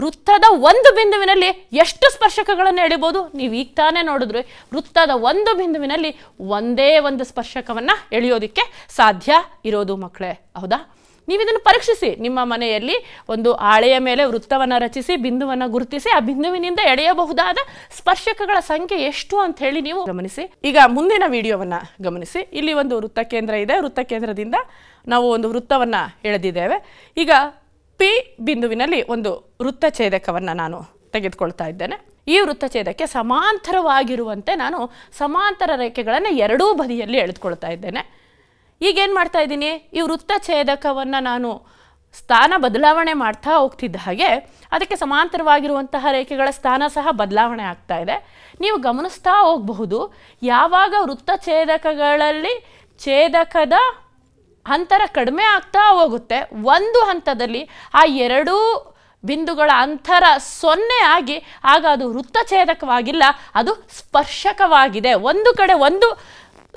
ವೃತ್ತದ ಒಂದು ಬಿಂದುವಿನಲ್ಲಿ ಎಷ್ಟು ಸ್ಪರ್ಶಕಗಳನ್ನು ಎಳಿಬೋದು ನೀವು ಈಗ ತಾನೇ ನೋಡಿದ್ರೆ ವೃತ್ತದ ಒಂದು ಬಿಂದುವಿನಲ್ಲಿ ಒಂದೇ ಒಂದು ಸ್ಪರ್ಶಕವನ್ನು ಎಳೆಯೋದಕ್ಕೆ ಸಾಧ್ಯ ಇರೋದು ಮಕ್ಕಳೇ ಹೌದಾ ನೀವು ಇದನ್ನು ಪರೀಕ್ಷಿಸಿ ನಿಮ್ಮ ಮನೆಯಲ್ಲಿ ಒಂದು ಹಾಳೆಯ ಮೇಲೆ ವೃತ್ತವನ್ನು ರಚಿಸಿ ಬಿಂದುವನ್ನು ಗುರುತಿಸಿ ಆ ಬಿಂದುವಿನಿಂದ ಎಳೆಯಬಹುದಾದ ಸ್ಪರ್ಶಕಗಳ ಸಂಖ್ಯೆ ಎಷ್ಟು ಅಂತ ಹೇಳಿ ನೀವು ಗಮನಿಸಿ ಈಗ ಮುಂದಿನ ವಿಡಿಯೋವನ್ನು ಗಮನಿಸಿ ಇಲ್ಲಿ ಒಂದು ವೃತ್ತ ಕೇಂದ್ರ ಇದೆ ವೃತ್ತ ಕೇಂದ್ರದಿಂದ ನಾವು ಒಂದು ವೃತ್ತವನ್ನು ಎಳೆದಿದ್ದೇವೆ ಈಗ ಪಿ ಬಿಂದುವಿನಲ್ಲಿ ಒಂದು ವೃತ್ತಛೇದಕವನ್ನು ನಾನು ತೆಗೆದುಕೊಳ್ತಾ ಇದ್ದೇನೆ ಈ ವೃತ್ತಛೇದಕ್ಕೆ ಸಮಾಂತರವಾಗಿರುವಂತೆ ನಾನು ಸಮಾಂತರ ರೇಖೆಗಳನ್ನು ಎರಡೂ ಬದಿಯಲ್ಲಿ ಎಳೆದುಕೊಳ್ತಾ ಇದ್ದೇನೆ ಈಗೇನು ಮಾಡ್ತಾ ಇದ್ದೀನಿ ಈ ವೃತ್ತಛೇದಕವನ್ನು ನಾನು ಸ್ಥಾನ ಬದಲಾವಣೆ ಮಾಡ್ತಾ ಹೋಗ್ತಿದ್ದ ಹಾಗೆ ಅದಕ್ಕೆ ಸಮಾಂತರವಾಗಿರುವಂತಹ ರೇಖೆಗಳ ಸ್ಥಾನ ಸಹ ಬದಲಾವಣೆ ಆಗ್ತಾ ಇದೆ ನೀವು ಗಮನಿಸ್ತಾ ಹೋಗಬಹುದು ಯಾವಾಗ ವೃತ್ತಛೇದಕಗಳಲ್ಲಿ ಛೇದಕದ ಅಂತರ ಕಡಿಮೆ ಆಗ್ತಾ ಹೋಗುತ್ತೆ ಒಂದು ಹಂತದಲ್ಲಿ ಆ ಎರಡೂ ಬಿಂದುಗಳ ಅಂತರ ಸೊನ್ನೆ ಆಗಿ ಆಗ ಅದು ವೃತ್ತಛೇದಕವಾಗಿಲ್ಲ ಅದು ಸ್ಪರ್ಶಕವಾಗಿದೆ ಒಂದು ಕಡೆ ಒಂದು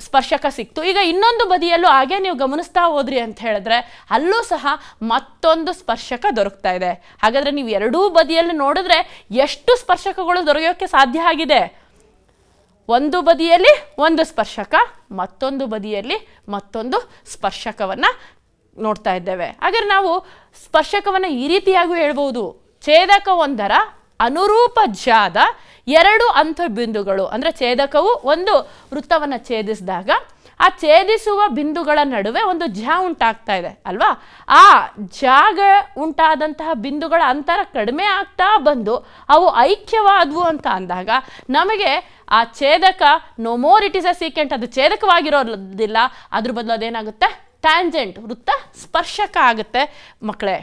ಸ್ಪರ್ಶಕ ಸಿಕ್ತು ಈಗ ಇನ್ನೊಂದು ಬದಿಯಲ್ಲೂ ಹಾಗೆ ನೀವು ಗಮನಿಸ್ತಾ ಹೋದ್ರಿ ಅಂತ ಹೇಳಿದ್ರೆ ಅಲ್ಲೂ ಸಹ ಮತ್ತೊಂದು ಸ್ಪರ್ಶಕ ದೊರಕ್ತಾ ಇದೆ ಹಾಗಾದರೆ ನೀವು ಎರಡೂ ಬದಿಯಲ್ಲಿ ನೋಡಿದ್ರೆ ಎಷ್ಟು ಸ್ಪರ್ಶಕಗಳು ದೊರೆಯೋಕ್ಕೆ ಸಾಧ್ಯ ಆಗಿದೆ ಒಂದು ಬದಿಯಲ್ಲಿ ಒಂದು ಸ್ಪರ್ಶಕ ಮತ್ತೊಂದು ಬದಿಯಲ್ಲಿ ಮತ್ತೊಂದು ಸ್ಪರ್ಶಕವನ್ನು ನೋಡ್ತಾ ಇದ್ದೇವೆ ಹಾಗಾದ್ರೆ ನಾವು ಸ್ಪರ್ಶಕವನ್ನು ಈ ರೀತಿಯಾಗೂ ಹೇಳ್ಬೋದು ಛೇದಕವೊಂದರ ಅನುರೂಪ ಜಾದ ಎರಡು ಬಿಂದುಗಳು ಅಂದರೆ ಛೇದಕವು ಒಂದು ವೃತ್ತವನ್ನು ಛೇದಿಸಿದಾಗ ಆ ಛೇದಿಸುವ ಬಿಂದುಗಳ ನಡುವೆ ಒಂದು ಜ ಉಂಟಾಗ್ತಾ ಇದೆ ಅಲ್ವಾ ಆ ಜಾಗ ಉಂಟಾದಂತಹ ಬಿಂದುಗಳ ಅಂತರ ಕಡಿಮೆ ಆಗ್ತಾ ಬಂದು ಅವು ಐಕ್ಯವಾದವು ಅಂತ ಅಂದಾಗ ನಮಗೆ ಆ ಛೇದಕ no more it is a secant ಅದು ಛೇದಕವಾಗಿರೋದಿಲ್ಲ ಅದ್ರ ಬದಲು ಅದೇನಾಗುತ್ತೆ ಟ್ಯಾಂಜೆಂಟ್ ವೃತ್ತ ಸ್ಪರ್ಶಕ ಆಗುತ್ತೆ ಮಕ್ಕಳೇ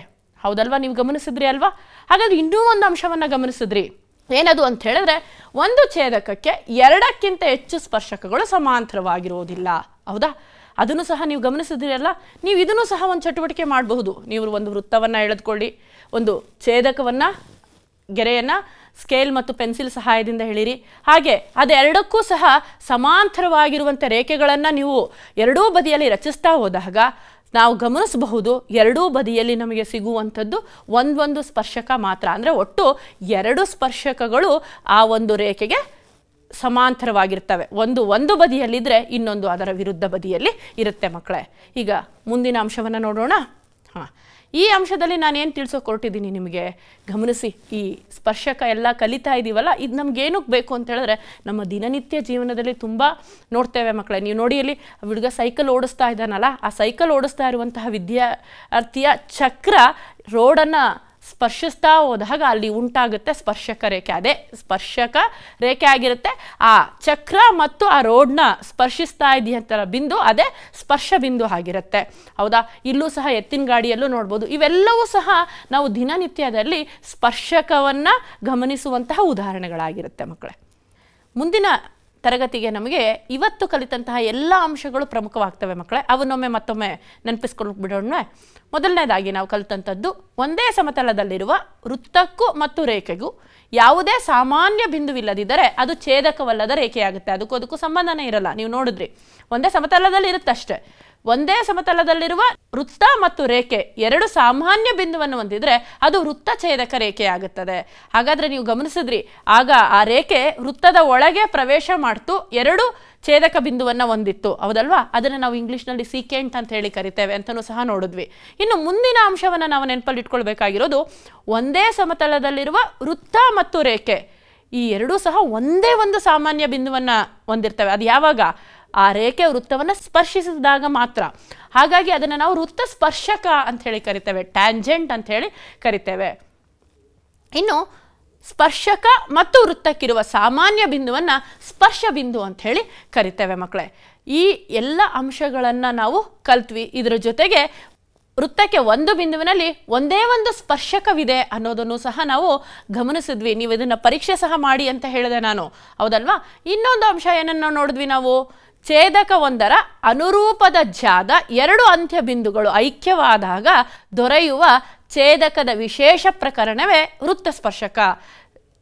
ಹೌದಲ್ವಾ ನೀವು ಗಮನಿಸಿದ್ರಿ ಅಲ್ವಾ ಹಾಗಾದ್ರೆ ಇನ್ನೂ ಒಂದು ಅಂಶವನ್ನು ಗಮನಿಸಿದ್ರಿ ಏನದು ಅಂತ ಹೇಳಿದ್ರೆ ಒಂದು ಛೇದಕಕ್ಕೆ ಎರಡಕ್ಕಿಂತ ಹೆಚ್ಚು ಸ್ಪರ್ಶಕಗಳು ಸಮಾಂತರವಾಗಿರುವುದಿಲ್ಲ ಹೌದಾ ಅದನ್ನು ಸಹ ನೀವು ಗಮನಿಸಿದಿರಲ್ಲ ನೀವು ಇದನ್ನು ಸಹ ಒಂದು ಚಟುವಟಿಕೆ ಮಾಡಬಹುದು ನೀವು ಒಂದು ವೃತ್ತವನ್ನು ಎಳೆದುಕೊಳ್ಳಿ ಒಂದು ಛೇದಕವನ್ನು ಗೆರೆಯನ್ನು ಸ್ಕೇಲ್ ಮತ್ತು ಪೆನ್ಸಿಲ್ ಸಹಾಯದಿಂದ ಹೇಳಿರಿ ಹಾಗೆ ಅದೆರಡಕ್ಕೂ ಸಹ ಸಮಾಂತರವಾಗಿರುವಂಥ ರೇಖೆಗಳನ್ನು ನೀವು ಎರಡೂ ಬದಿಯಲ್ಲಿ ರಚಿಸ್ತಾ ಹೋದಾಗ ನಾವು ಗಮನಿಸಬಹುದು ಎರಡೂ ಬದಿಯಲ್ಲಿ ನಮಗೆ ಸಿಗುವಂಥದ್ದು ಒಂದೊಂದು ಸ್ಪರ್ಶಕ ಮಾತ್ರ ಅಂದರೆ ಒಟ್ಟು ಎರಡು ಸ್ಪರ್ಶಕಗಳು ಆ ಒಂದು ರೇಖೆಗೆ ಸಮಾಂತರವಾಗಿರ್ತವೆ ಒಂದು ಒಂದು ಬದಿಯಲ್ಲಿದ್ದರೆ ಇನ್ನೊಂದು ಅದರ ವಿರುದ್ಧ ಬದಿಯಲ್ಲಿ ಇರುತ್ತೆ ಮಕ್ಕಳೇ ಈಗ ಮುಂದಿನ ಅಂಶವನ್ನು ನೋಡೋಣ ಹಾಂ ಈ ಅಂಶದಲ್ಲಿ ನಾನೇನು ತಿಳಿಸೋಕೆ ಹೊರಟಿದ್ದೀನಿ ನಿಮಗೆ ಗಮನಿಸಿ ಈ ಸ್ಪರ್ಶಕ ಎಲ್ಲ ಕಲಿತಾ ಇದ್ದೀವಲ್ಲ ಇದು ನಮ್ಗೇನಕ್ಕೆ ಬೇಕು ಅಂತ ಹೇಳಿದ್ರೆ ನಮ್ಮ ದಿನನಿತ್ಯ ಜೀವನದಲ್ಲಿ ತುಂಬ ನೋಡ್ತೇವೆ ಮಕ್ಕಳೇ ನೀವು ನೋಡಿ ಅಲ್ಲಿ ಹುಡುಗ ಸೈಕಲ್ ಓಡಿಸ್ತಾ ಇದ್ದಾನಲ್ಲ ಆ ಸೈಕಲ್ ಓಡಿಸ್ತಾ ಇರುವಂತಹ ವಿದ್ಯಾರ್ಥಿಯ ಚಕ್ರ ರೋಡನ್ನು ಸ್ಪರ್ಶಿಸ್ತಾ ಹೋದಾಗ ಅಲ್ಲಿ ಉಂಟಾಗುತ್ತೆ ಸ್ಪರ್ಶಕ ರೇಖೆ ಅದೇ ಸ್ಪರ್ಶಕ ರೇಖೆ ಆಗಿರುತ್ತೆ ಆ ಚಕ್ರ ಮತ್ತು ಆ ರೋಡ್ನ ಸ್ಪರ್ಶಿಸ್ತಾ ಇದೆಯಂತರ ಬಿಂದು ಅದೇ ಸ್ಪರ್ಶ ಬಿಂದು ಆಗಿರುತ್ತೆ ಹೌದಾ ಇಲ್ಲೂ ಸಹ ಎತ್ತಿನ ಗಾಡಿಯಲ್ಲೂ ನೋಡ್ಬೋದು ಇವೆಲ್ಲವೂ ಸಹ ನಾವು ದಿನನಿತ್ಯದಲ್ಲಿ ಸ್ಪರ್ಶಕವನ್ನು ಗಮನಿಸುವಂತಹ ಉದಾಹರಣೆಗಳಾಗಿರುತ್ತೆ ಮಕ್ಕಳೇ ಮುಂದಿನ ತರಗತಿಗೆ ನಮಗೆ ಇವತ್ತು ಕಲಿತಂತಹ ಎಲ್ಲ ಅಂಶಗಳು ಪ್ರಮುಖವಾಗ್ತವೆ ಮಕ್ಕಳೇ ಅವನ್ನೊಮ್ಮೆ ಮತ್ತೊಮ್ಮೆ ನೆನಪಿಸ್ಕೊಂಡು ಬಿಡೋಣ ಮೊದಲನೇದಾಗಿ ನಾವು ಕಲಿತಂಥದ್ದು ಒಂದೇ ಸಮತಲದಲ್ಲಿರುವ ವೃತ್ತಕ್ಕೂ ಮತ್ತು ರೇಖೆಗೂ ಯಾವುದೇ ಸಾಮಾನ್ಯ ಬಿಂದುವಿಲ್ಲದಿದ್ದರೆ ಅದು ಛೇದಕವಲ್ಲದ ರೇಖೆಯಾಗುತ್ತೆ ಅದಕ್ಕೂ ಅದಕ್ಕೂ ಸಂಬಂಧನೇ ಇರಲ್ಲ ನೀವು ನೋಡಿದ್ರಿ ಒಂದೇ ಸಮತಲದಲ್ಲಿ ಇರುತ್ತಷ್ಟೇ ಒಂದೇ ಸಮತಲದಲ್ಲಿರುವ ವೃತ್ತ ಮತ್ತು ರೇಖೆ ಎರಡು ಸಾಮಾನ್ಯ ಬಿಂದುವನ್ನು ಹೊಂದಿದ್ರೆ ಅದು ವೃತ್ತ ಛೇದಕ ರೇಖೆ ಆಗುತ್ತದೆ ಹಾಗಾದರೆ ನೀವು ಗಮನಿಸಿದ್ರಿ ಆಗ ಆ ರೇಖೆ ವೃತ್ತದ ಒಳಗೆ ಪ್ರವೇಶ ಮಾಡ್ತು ಎರಡು ಛೇದಕ ಬಿಂದುವನ್ನು ಹೊಂದಿತ್ತು ಹೌದಲ್ವಾ ಅದನ್ನು ನಾವು ಇಂಗ್ಲೀಷ್ನಲ್ಲಿ ಸೀಕೆಂಟ್ ಅಂತ ಹೇಳಿ ಕರಿತೇವೆ ಅಂತಲೂ ಸಹ ನೋಡಿದ್ವಿ ಇನ್ನು ಮುಂದಿನ ಅಂಶವನ್ನು ನಾವು ನೆನಪಲ್ಲಿ ಇಟ್ಕೊಳ್ಬೇಕಾಗಿರೋದು ಒಂದೇ ಸಮತಲದಲ್ಲಿರುವ ವೃತ್ತ ಮತ್ತು ರೇಖೆ ಈ ಎರಡೂ ಸಹ ಒಂದೇ ಒಂದು ಸಾಮಾನ್ಯ ಬಿಂದುವನ್ನು ಹೊಂದಿರ್ತವೆ ಅದು ಯಾವಾಗ ಆ ರೇಖೆ ವೃತ್ತವನ್ನು ಸ್ಪರ್ಶಿಸಿದಾಗ ಮಾತ್ರ ಹಾಗಾಗಿ ಅದನ್ನು ನಾವು ವೃತ್ತ ಸ್ಪರ್ಶಕ ಅಂತ ಹೇಳಿ ಕರಿತೇವೆ ಟ್ಯಾಂಜೆಂಟ್ ಅಂತ ಹೇಳಿ ಕರಿತೇವೆ ಇನ್ನು ಸ್ಪರ್ಶಕ ಮತ್ತು ವೃತ್ತಕ್ಕಿರುವ ಸಾಮಾನ್ಯ ಬಿಂದುವನ್ನು ಸ್ಪರ್ಶ ಬಿಂದು ಅಂತ ಹೇಳಿ ಕರಿತೇವೆ ಮಕ್ಕಳೇ ಈ ಎಲ್ಲ ಅಂಶಗಳನ್ನು ನಾವು ಕಲ್ತ್ವಿ ಇದರ ಜೊತೆಗೆ ವೃತ್ತಕ್ಕೆ ಒಂದು ಬಿಂದುವಿನಲ್ಲಿ ಒಂದೇ ಒಂದು ಸ್ಪರ್ಶಕವಿದೆ ಅನ್ನೋದನ್ನು ಸಹ ನಾವು ಗಮನಿಸಿದ್ವಿ ನೀವು ಇದನ್ನು ಪರೀಕ್ಷೆ ಸಹ ಮಾಡಿ ಅಂತ ಹೇಳಿದೆ ನಾನು ಹೌದಲ್ವಾ ಇನ್ನೊಂದು ಅಂಶ ಏನನ್ನು ನೋಡಿದ್ವಿ ನಾವು ಛೇದಕವೊಂದರ ಅನುರೂಪದ ಜಾದ ಎರಡು ಬಿಂದುಗಳು ಐಕ್ಯವಾದಾಗ ದೊರೆಯುವ ಛೇದಕದ ವಿಶೇಷ ಪ್ರಕರಣವೇ ವೃತ್ತ ಸ್ಪರ್ಶಕ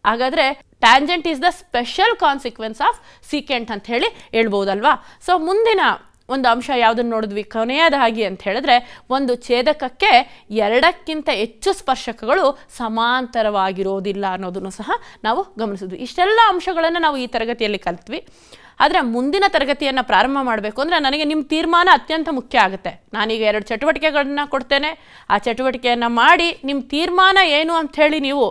ಹಾಗಾದರೆ tangent is the special consequence of secant ಅಂತ ಹೇಳಿ ಹೇಳ್ಬೋದಲ್ವಾ ಸೊ ಮುಂದಿನ ಒಂದು ಅಂಶ ಯಾವುದನ್ನು ನೋಡಿದ್ವಿ ಕೊನೆಯದಾಗಿ ಅಂತ ಹೇಳಿದ್ರೆ ಒಂದು ಛೇದಕಕ್ಕೆ ಎರಡಕ್ಕಿಂತ ಹೆಚ್ಚು ಸ್ಪರ್ಶಕಗಳು ಸಮಾಂತರವಾಗಿರೋದಿಲ್ಲ ಅನ್ನೋದನ್ನು ಸಹ ನಾವು ಗಮನಿಸಿದ್ವಿ ಇಷ್ಟೆಲ್ಲ ಅಂಶಗಳನ್ನು ನಾವು ಈ ತರಗತಿಯಲ್ಲಿ ಕಲ್ತ್ವಿ ಆದರೆ ಮುಂದಿನ ತರಗತಿಯನ್ನು ಪ್ರಾರಂಭ ಮಾಡಬೇಕು ಅಂದರೆ ನನಗೆ ನಿಮ್ಮ ತೀರ್ಮಾನ ಅತ್ಯಂತ ಮುಖ್ಯ ಆಗುತ್ತೆ ನಾನೀಗ ಎರಡು ಚಟುವಟಿಕೆಗಳನ್ನು ಕೊಡ್ತೇನೆ ಆ ಚಟುವಟಿಕೆಯನ್ನು ಮಾಡಿ ನಿಮ್ಮ ತೀರ್ಮಾನ ಏನು ಅಂಥೇಳಿ ನೀವು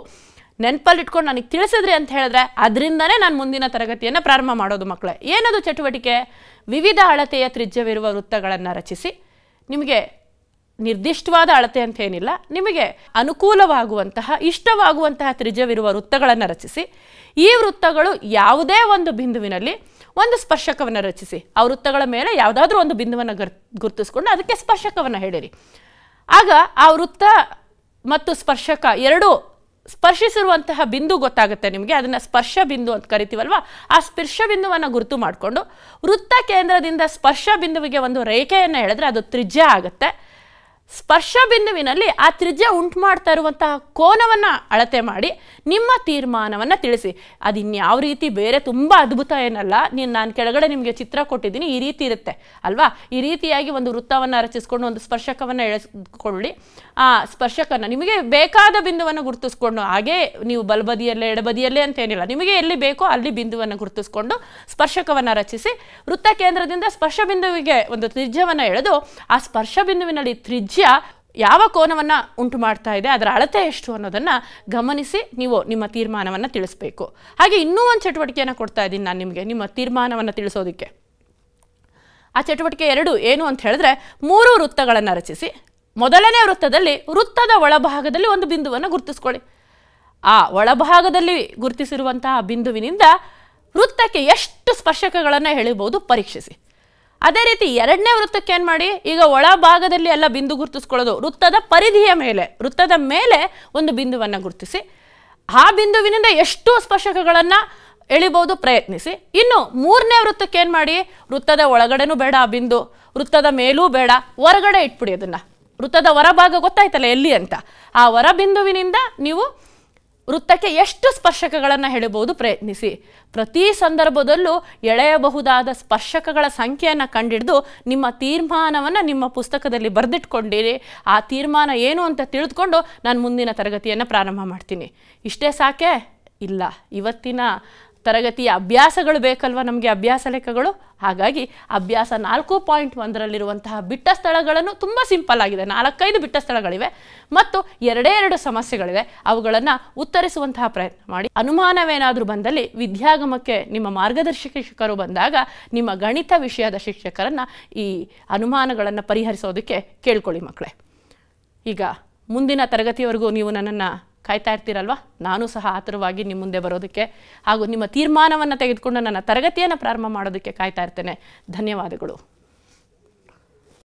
ಇಟ್ಕೊಂಡು ನನಗೆ ತಿಳಿಸಿದ್ರಿ ಅಂತ ಹೇಳಿದ್ರೆ ಅದರಿಂದನೇ ನಾನು ಮುಂದಿನ ತರಗತಿಯನ್ನು ಪ್ರಾರಂಭ ಮಾಡೋದು ಮಕ್ಕಳೇ ಏನದು ಚಟುವಟಿಕೆ ವಿವಿಧ ಅಳತೆಯ ತ್ರಿಜ್ಯವಿರುವ ವೃತ್ತಗಳನ್ನು ರಚಿಸಿ ನಿಮಗೆ ನಿರ್ದಿಷ್ಟವಾದ ಅಳತೆ ಅಂತ ಏನಿಲ್ಲ ನಿಮಗೆ ಅನುಕೂಲವಾಗುವಂತಹ ಇಷ್ಟವಾಗುವಂತಹ ತ್ರಿಜ್ಯವಿರುವ ವೃತ್ತಗಳನ್ನು ರಚಿಸಿ ಈ ವೃತ್ತಗಳು ಯಾವುದೇ ಒಂದು ಬಿಂದುವಿನಲ್ಲಿ ಒಂದು ಸ್ಪರ್ಶಕವನ್ನು ರಚಿಸಿ ಆ ವೃತ್ತಗಳ ಮೇಲೆ ಯಾವುದಾದ್ರೂ ಒಂದು ಬಿಂದುವನ್ನು ಗರ್ ಗುರುತಿಸ್ಕೊಂಡು ಅದಕ್ಕೆ ಸ್ಪರ್ಶಕವನ್ನು ಹೇಳಿರಿ ಆಗ ಆ ವೃತ್ತ ಮತ್ತು ಸ್ಪರ್ಶಕ ಎರಡೂ ಸ್ಪರ್ಶಿಸಿರುವಂತಹ ಬಿಂದು ಗೊತ್ತಾಗುತ್ತೆ ನಿಮಗೆ ಅದನ್ನು ಸ್ಪರ್ಶ ಬಿಂದು ಅಂತ ಕರಿತೀವಲ್ವ ಆ ಸ್ಪರ್ಶ ಬಿಂದುವನ್ನು ಗುರುತು ಮಾಡಿಕೊಂಡು ವೃತ್ತ ಕೇಂದ್ರದಿಂದ ಸ್ಪರ್ಶ ಬಿಂದುವಿಗೆ ಒಂದು ರೇಖೆಯನ್ನು ಹೇಳಿದ್ರೆ ಅದು ತ್ರಿಜ್ಯ ಆಗುತ್ತೆ ಸ್ಪರ್ಶ ಬಿಂದುವಿನಲ್ಲಿ ಆ ತ್ರಿಜ್ಯ ಉಂಟು ಮಾಡ್ತಾ ಇರುವಂತಹ ಕೋನವನ್ನು ಅಳತೆ ಮಾಡಿ ನಿಮ್ಮ ತೀರ್ಮಾನವನ್ನು ತಿಳಿಸಿ ಅದು ಇನ್ಯಾವ ರೀತಿ ಬೇರೆ ತುಂಬ ಅದ್ಭುತ ಏನಲ್ಲ ನೀನು ನಾನು ಕೆಳಗಡೆ ನಿಮಗೆ ಚಿತ್ರ ಕೊಟ್ಟಿದ್ದೀನಿ ಈ ರೀತಿ ಇರುತ್ತೆ ಅಲ್ವಾ ಈ ರೀತಿಯಾಗಿ ಒಂದು ವೃತ್ತವನ್ನು ರಚಿಸ್ಕೊಂಡು ಒಂದು ಸ್ಪರ್ಶಕವನ್ನು ಎಳೆಸ್ಕೊಳ್ಳಿ ಆ ಸ್ಪರ್ಶಕನ ನಿಮಗೆ ಬೇಕಾದ ಬಿಂದುವನ್ನು ಗುರುತಿಸ್ಕೊಂಡು ಹಾಗೆ ನೀವು ಬಲಬದಿಯಲ್ಲೇ ಎಡಬದಿಯಲ್ಲೇ ಅಂತ ಏನಿಲ್ಲ ನಿಮಗೆ ಎಲ್ಲಿ ಬೇಕೋ ಅಲ್ಲಿ ಬಿಂದುವನ್ನು ಗುರುತಿಸ್ಕೊಂಡು ಸ್ಪರ್ಶಕವನ್ನು ರಚಿಸಿ ವೃತ್ತ ಕೇಂದ್ರದಿಂದ ಸ್ಪರ್ಶ ಬಿಂದುವಿಗೆ ಒಂದು ತ್ರಿಜ್ಯವನ್ನು ಎಳೆದು ಆ ಸ್ಪರ್ಶ ಬಿಂದುವಿನಲ್ಲಿ ತ್ರಿಜ್ಯ ಯಾವ ಕೋನವನ್ನು ಉಂಟು ಮಾಡ್ತಾ ಇದೆ ಅದರ ಅಳತೆ ಎಷ್ಟು ಅನ್ನೋದನ್ನು ಗಮನಿಸಿ ನೀವು ನಿಮ್ಮ ತೀರ್ಮಾನವನ್ನು ತಿಳಿಸ್ಬೇಕು ಹಾಗೆ ಇನ್ನೂ ಒಂದು ಚಟುವಟಿಕೆಯನ್ನು ಕೊಡ್ತಾ ಇದ್ದೀನಿ ನಾನು ನಿಮಗೆ ನಿಮ್ಮ ತೀರ್ಮಾನವನ್ನು ತಿಳಿಸೋದಕ್ಕೆ ಆ ಚಟುವಟಿಕೆ ಎರಡು ಏನು ಅಂತ ಹೇಳಿದ್ರೆ ಮೂರು ವೃತ್ತಗಳನ್ನು ರಚಿಸಿ ಮೊದಲನೇ ವೃತ್ತದಲ್ಲಿ ವೃತ್ತದ ಒಳಭಾಗದಲ್ಲಿ ಒಂದು ಬಿಂದುವನ್ನು ಗುರುತಿಸ್ಕೊಳ್ಳಿ ಆ ಒಳಭಾಗದಲ್ಲಿ ಗುರುತಿಸಿರುವಂತಹ ಬಿಂದುವಿನಿಂದ ವೃತ್ತಕ್ಕೆ ಎಷ್ಟು ಸ್ಪರ್ಶಕಗಳನ್ನು ಹೇಳಿಬೋದು ಪರೀಕ್ಷಿಸಿ ಅದೇ ರೀತಿ ಎರಡನೇ ವೃತ್ತಕ್ಕೆ ಏನು ಮಾಡಿ ಈಗ ಒಳಭಾಗದಲ್ಲಿ ಎಲ್ಲ ಬಿಂದು ಗುರುತಿಸ್ಕೊಳ್ಳೋದು ವೃತ್ತದ ಪರಿಧಿಯ ಮೇಲೆ ವೃತ್ತದ ಮೇಲೆ ಒಂದು ಬಿಂದುವನ್ನು ಗುರುತಿಸಿ ಆ ಬಿಂದುವಿನಿಂದ ಎಷ್ಟು ಸ್ಪರ್ಶಕಗಳನ್ನು ಎಳಿಬೋದು ಪ್ರಯತ್ನಿಸಿ ಇನ್ನು ಮೂರನೇ ವೃತ್ತಕ್ಕೆ ಏನು ಮಾಡಿ ವೃತ್ತದ ಒಳಗಡೆನೂ ಬೇಡ ಆ ಬಿಂದು ವೃತ್ತದ ಮೇಲೂ ಬೇಡ ಹೊರಗಡೆ ಇಟ್ಬಿಡಿ ಅದನ್ನು ವೃತ್ತದ ಹೊರಭಾಗ ಗೊತ್ತಾಯ್ತಲ್ಲ ಎಲ್ಲಿ ಅಂತ ಆ ಹೊರ ಬಿಂದುವಿನಿಂದ ನೀವು ವೃತ್ತಕ್ಕೆ ಎಷ್ಟು ಸ್ಪರ್ಶಕಗಳನ್ನು ಹೇಳಬಹುದು ಪ್ರಯತ್ನಿಸಿ ಪ್ರತಿ ಸಂದರ್ಭದಲ್ಲೂ ಎಳೆಯಬಹುದಾದ ಸ್ಪರ್ಶಕಗಳ ಸಂಖ್ಯೆಯನ್ನು ಕಂಡಿಡಿದು ನಿಮ್ಮ ತೀರ್ಮಾನವನ್ನು ನಿಮ್ಮ ಪುಸ್ತಕದಲ್ಲಿ ಬರೆದಿಟ್ಕೊಂಡಿರಿ ಆ ತೀರ್ಮಾನ ಏನು ಅಂತ ತಿಳಿದುಕೊಂಡು ನಾನು ಮುಂದಿನ ತರಗತಿಯನ್ನು ಪ್ರಾರಂಭ ಮಾಡ್ತೀನಿ ಇಷ್ಟೇ ಸಾಕೆ ಇಲ್ಲ ಇವತ್ತಿನ ತರಗತಿಯ ಅಭ್ಯಾಸಗಳು ಬೇಕಲ್ವ ನಮಗೆ ಅಭ್ಯಾಸ ಲೆಕ್ಕಗಳು ಹಾಗಾಗಿ ಅಭ್ಯಾಸ ನಾಲ್ಕು ಪಾಯಿಂಟ್ ಒಂದರಲ್ಲಿರುವಂತಹ ಬಿಟ್ಟ ಸ್ಥಳಗಳನ್ನು ತುಂಬ ಸಿಂಪಲ್ ಆಗಿದೆ ನಾಲ್ಕೈದು ಬಿಟ್ಟ ಸ್ಥಳಗಳಿವೆ ಮತ್ತು ಎರಡೇ ಎರಡು ಸಮಸ್ಯೆಗಳಿವೆ ಅವುಗಳನ್ನು ಉತ್ತರಿಸುವಂತಹ ಪ್ರಯತ್ನ ಮಾಡಿ ಅನುಮಾನವೇನಾದರೂ ಬಂದಲ್ಲಿ ವಿದ್ಯಾಗಮಕ್ಕೆ ನಿಮ್ಮ ಮಾರ್ಗದರ್ಶಕ ಶಿಕ್ಷಕರು ಬಂದಾಗ ನಿಮ್ಮ ಗಣಿತ ವಿಷಯದ ಶಿಕ್ಷಕರನ್ನು ಈ ಅನುಮಾನಗಳನ್ನು ಪರಿಹರಿಸೋದಕ್ಕೆ ಕೇಳ್ಕೊಳ್ಳಿ ಮಕ್ಕಳೇ ಈಗ ಮುಂದಿನ ತರಗತಿಯವರೆಗೂ ನೀವು ನನ್ನನ್ನು ಕಾಯ್ತಾ ಇರ್ತೀರಲ್ವಾ ನಾನು ಸಹ ಆತರವಾಗಿ ನಿಮ್ಮ ಮುಂದೆ ಬರೋದಕ್ಕೆ ಹಾಗೂ ನಿಮ್ಮ ತೀರ್ಮಾನವನ್ನು ತೆಗೆದುಕೊಂಡು ನನ್ನ ತರಗತಿಯನ್ನು ಪ್ರಾರಂಭ ಮಾಡೋದಕ್ಕೆ ಕಾಯ್ತಾ ಇರ್ತೇನೆ ಧನ್ಯವಾದಗಳು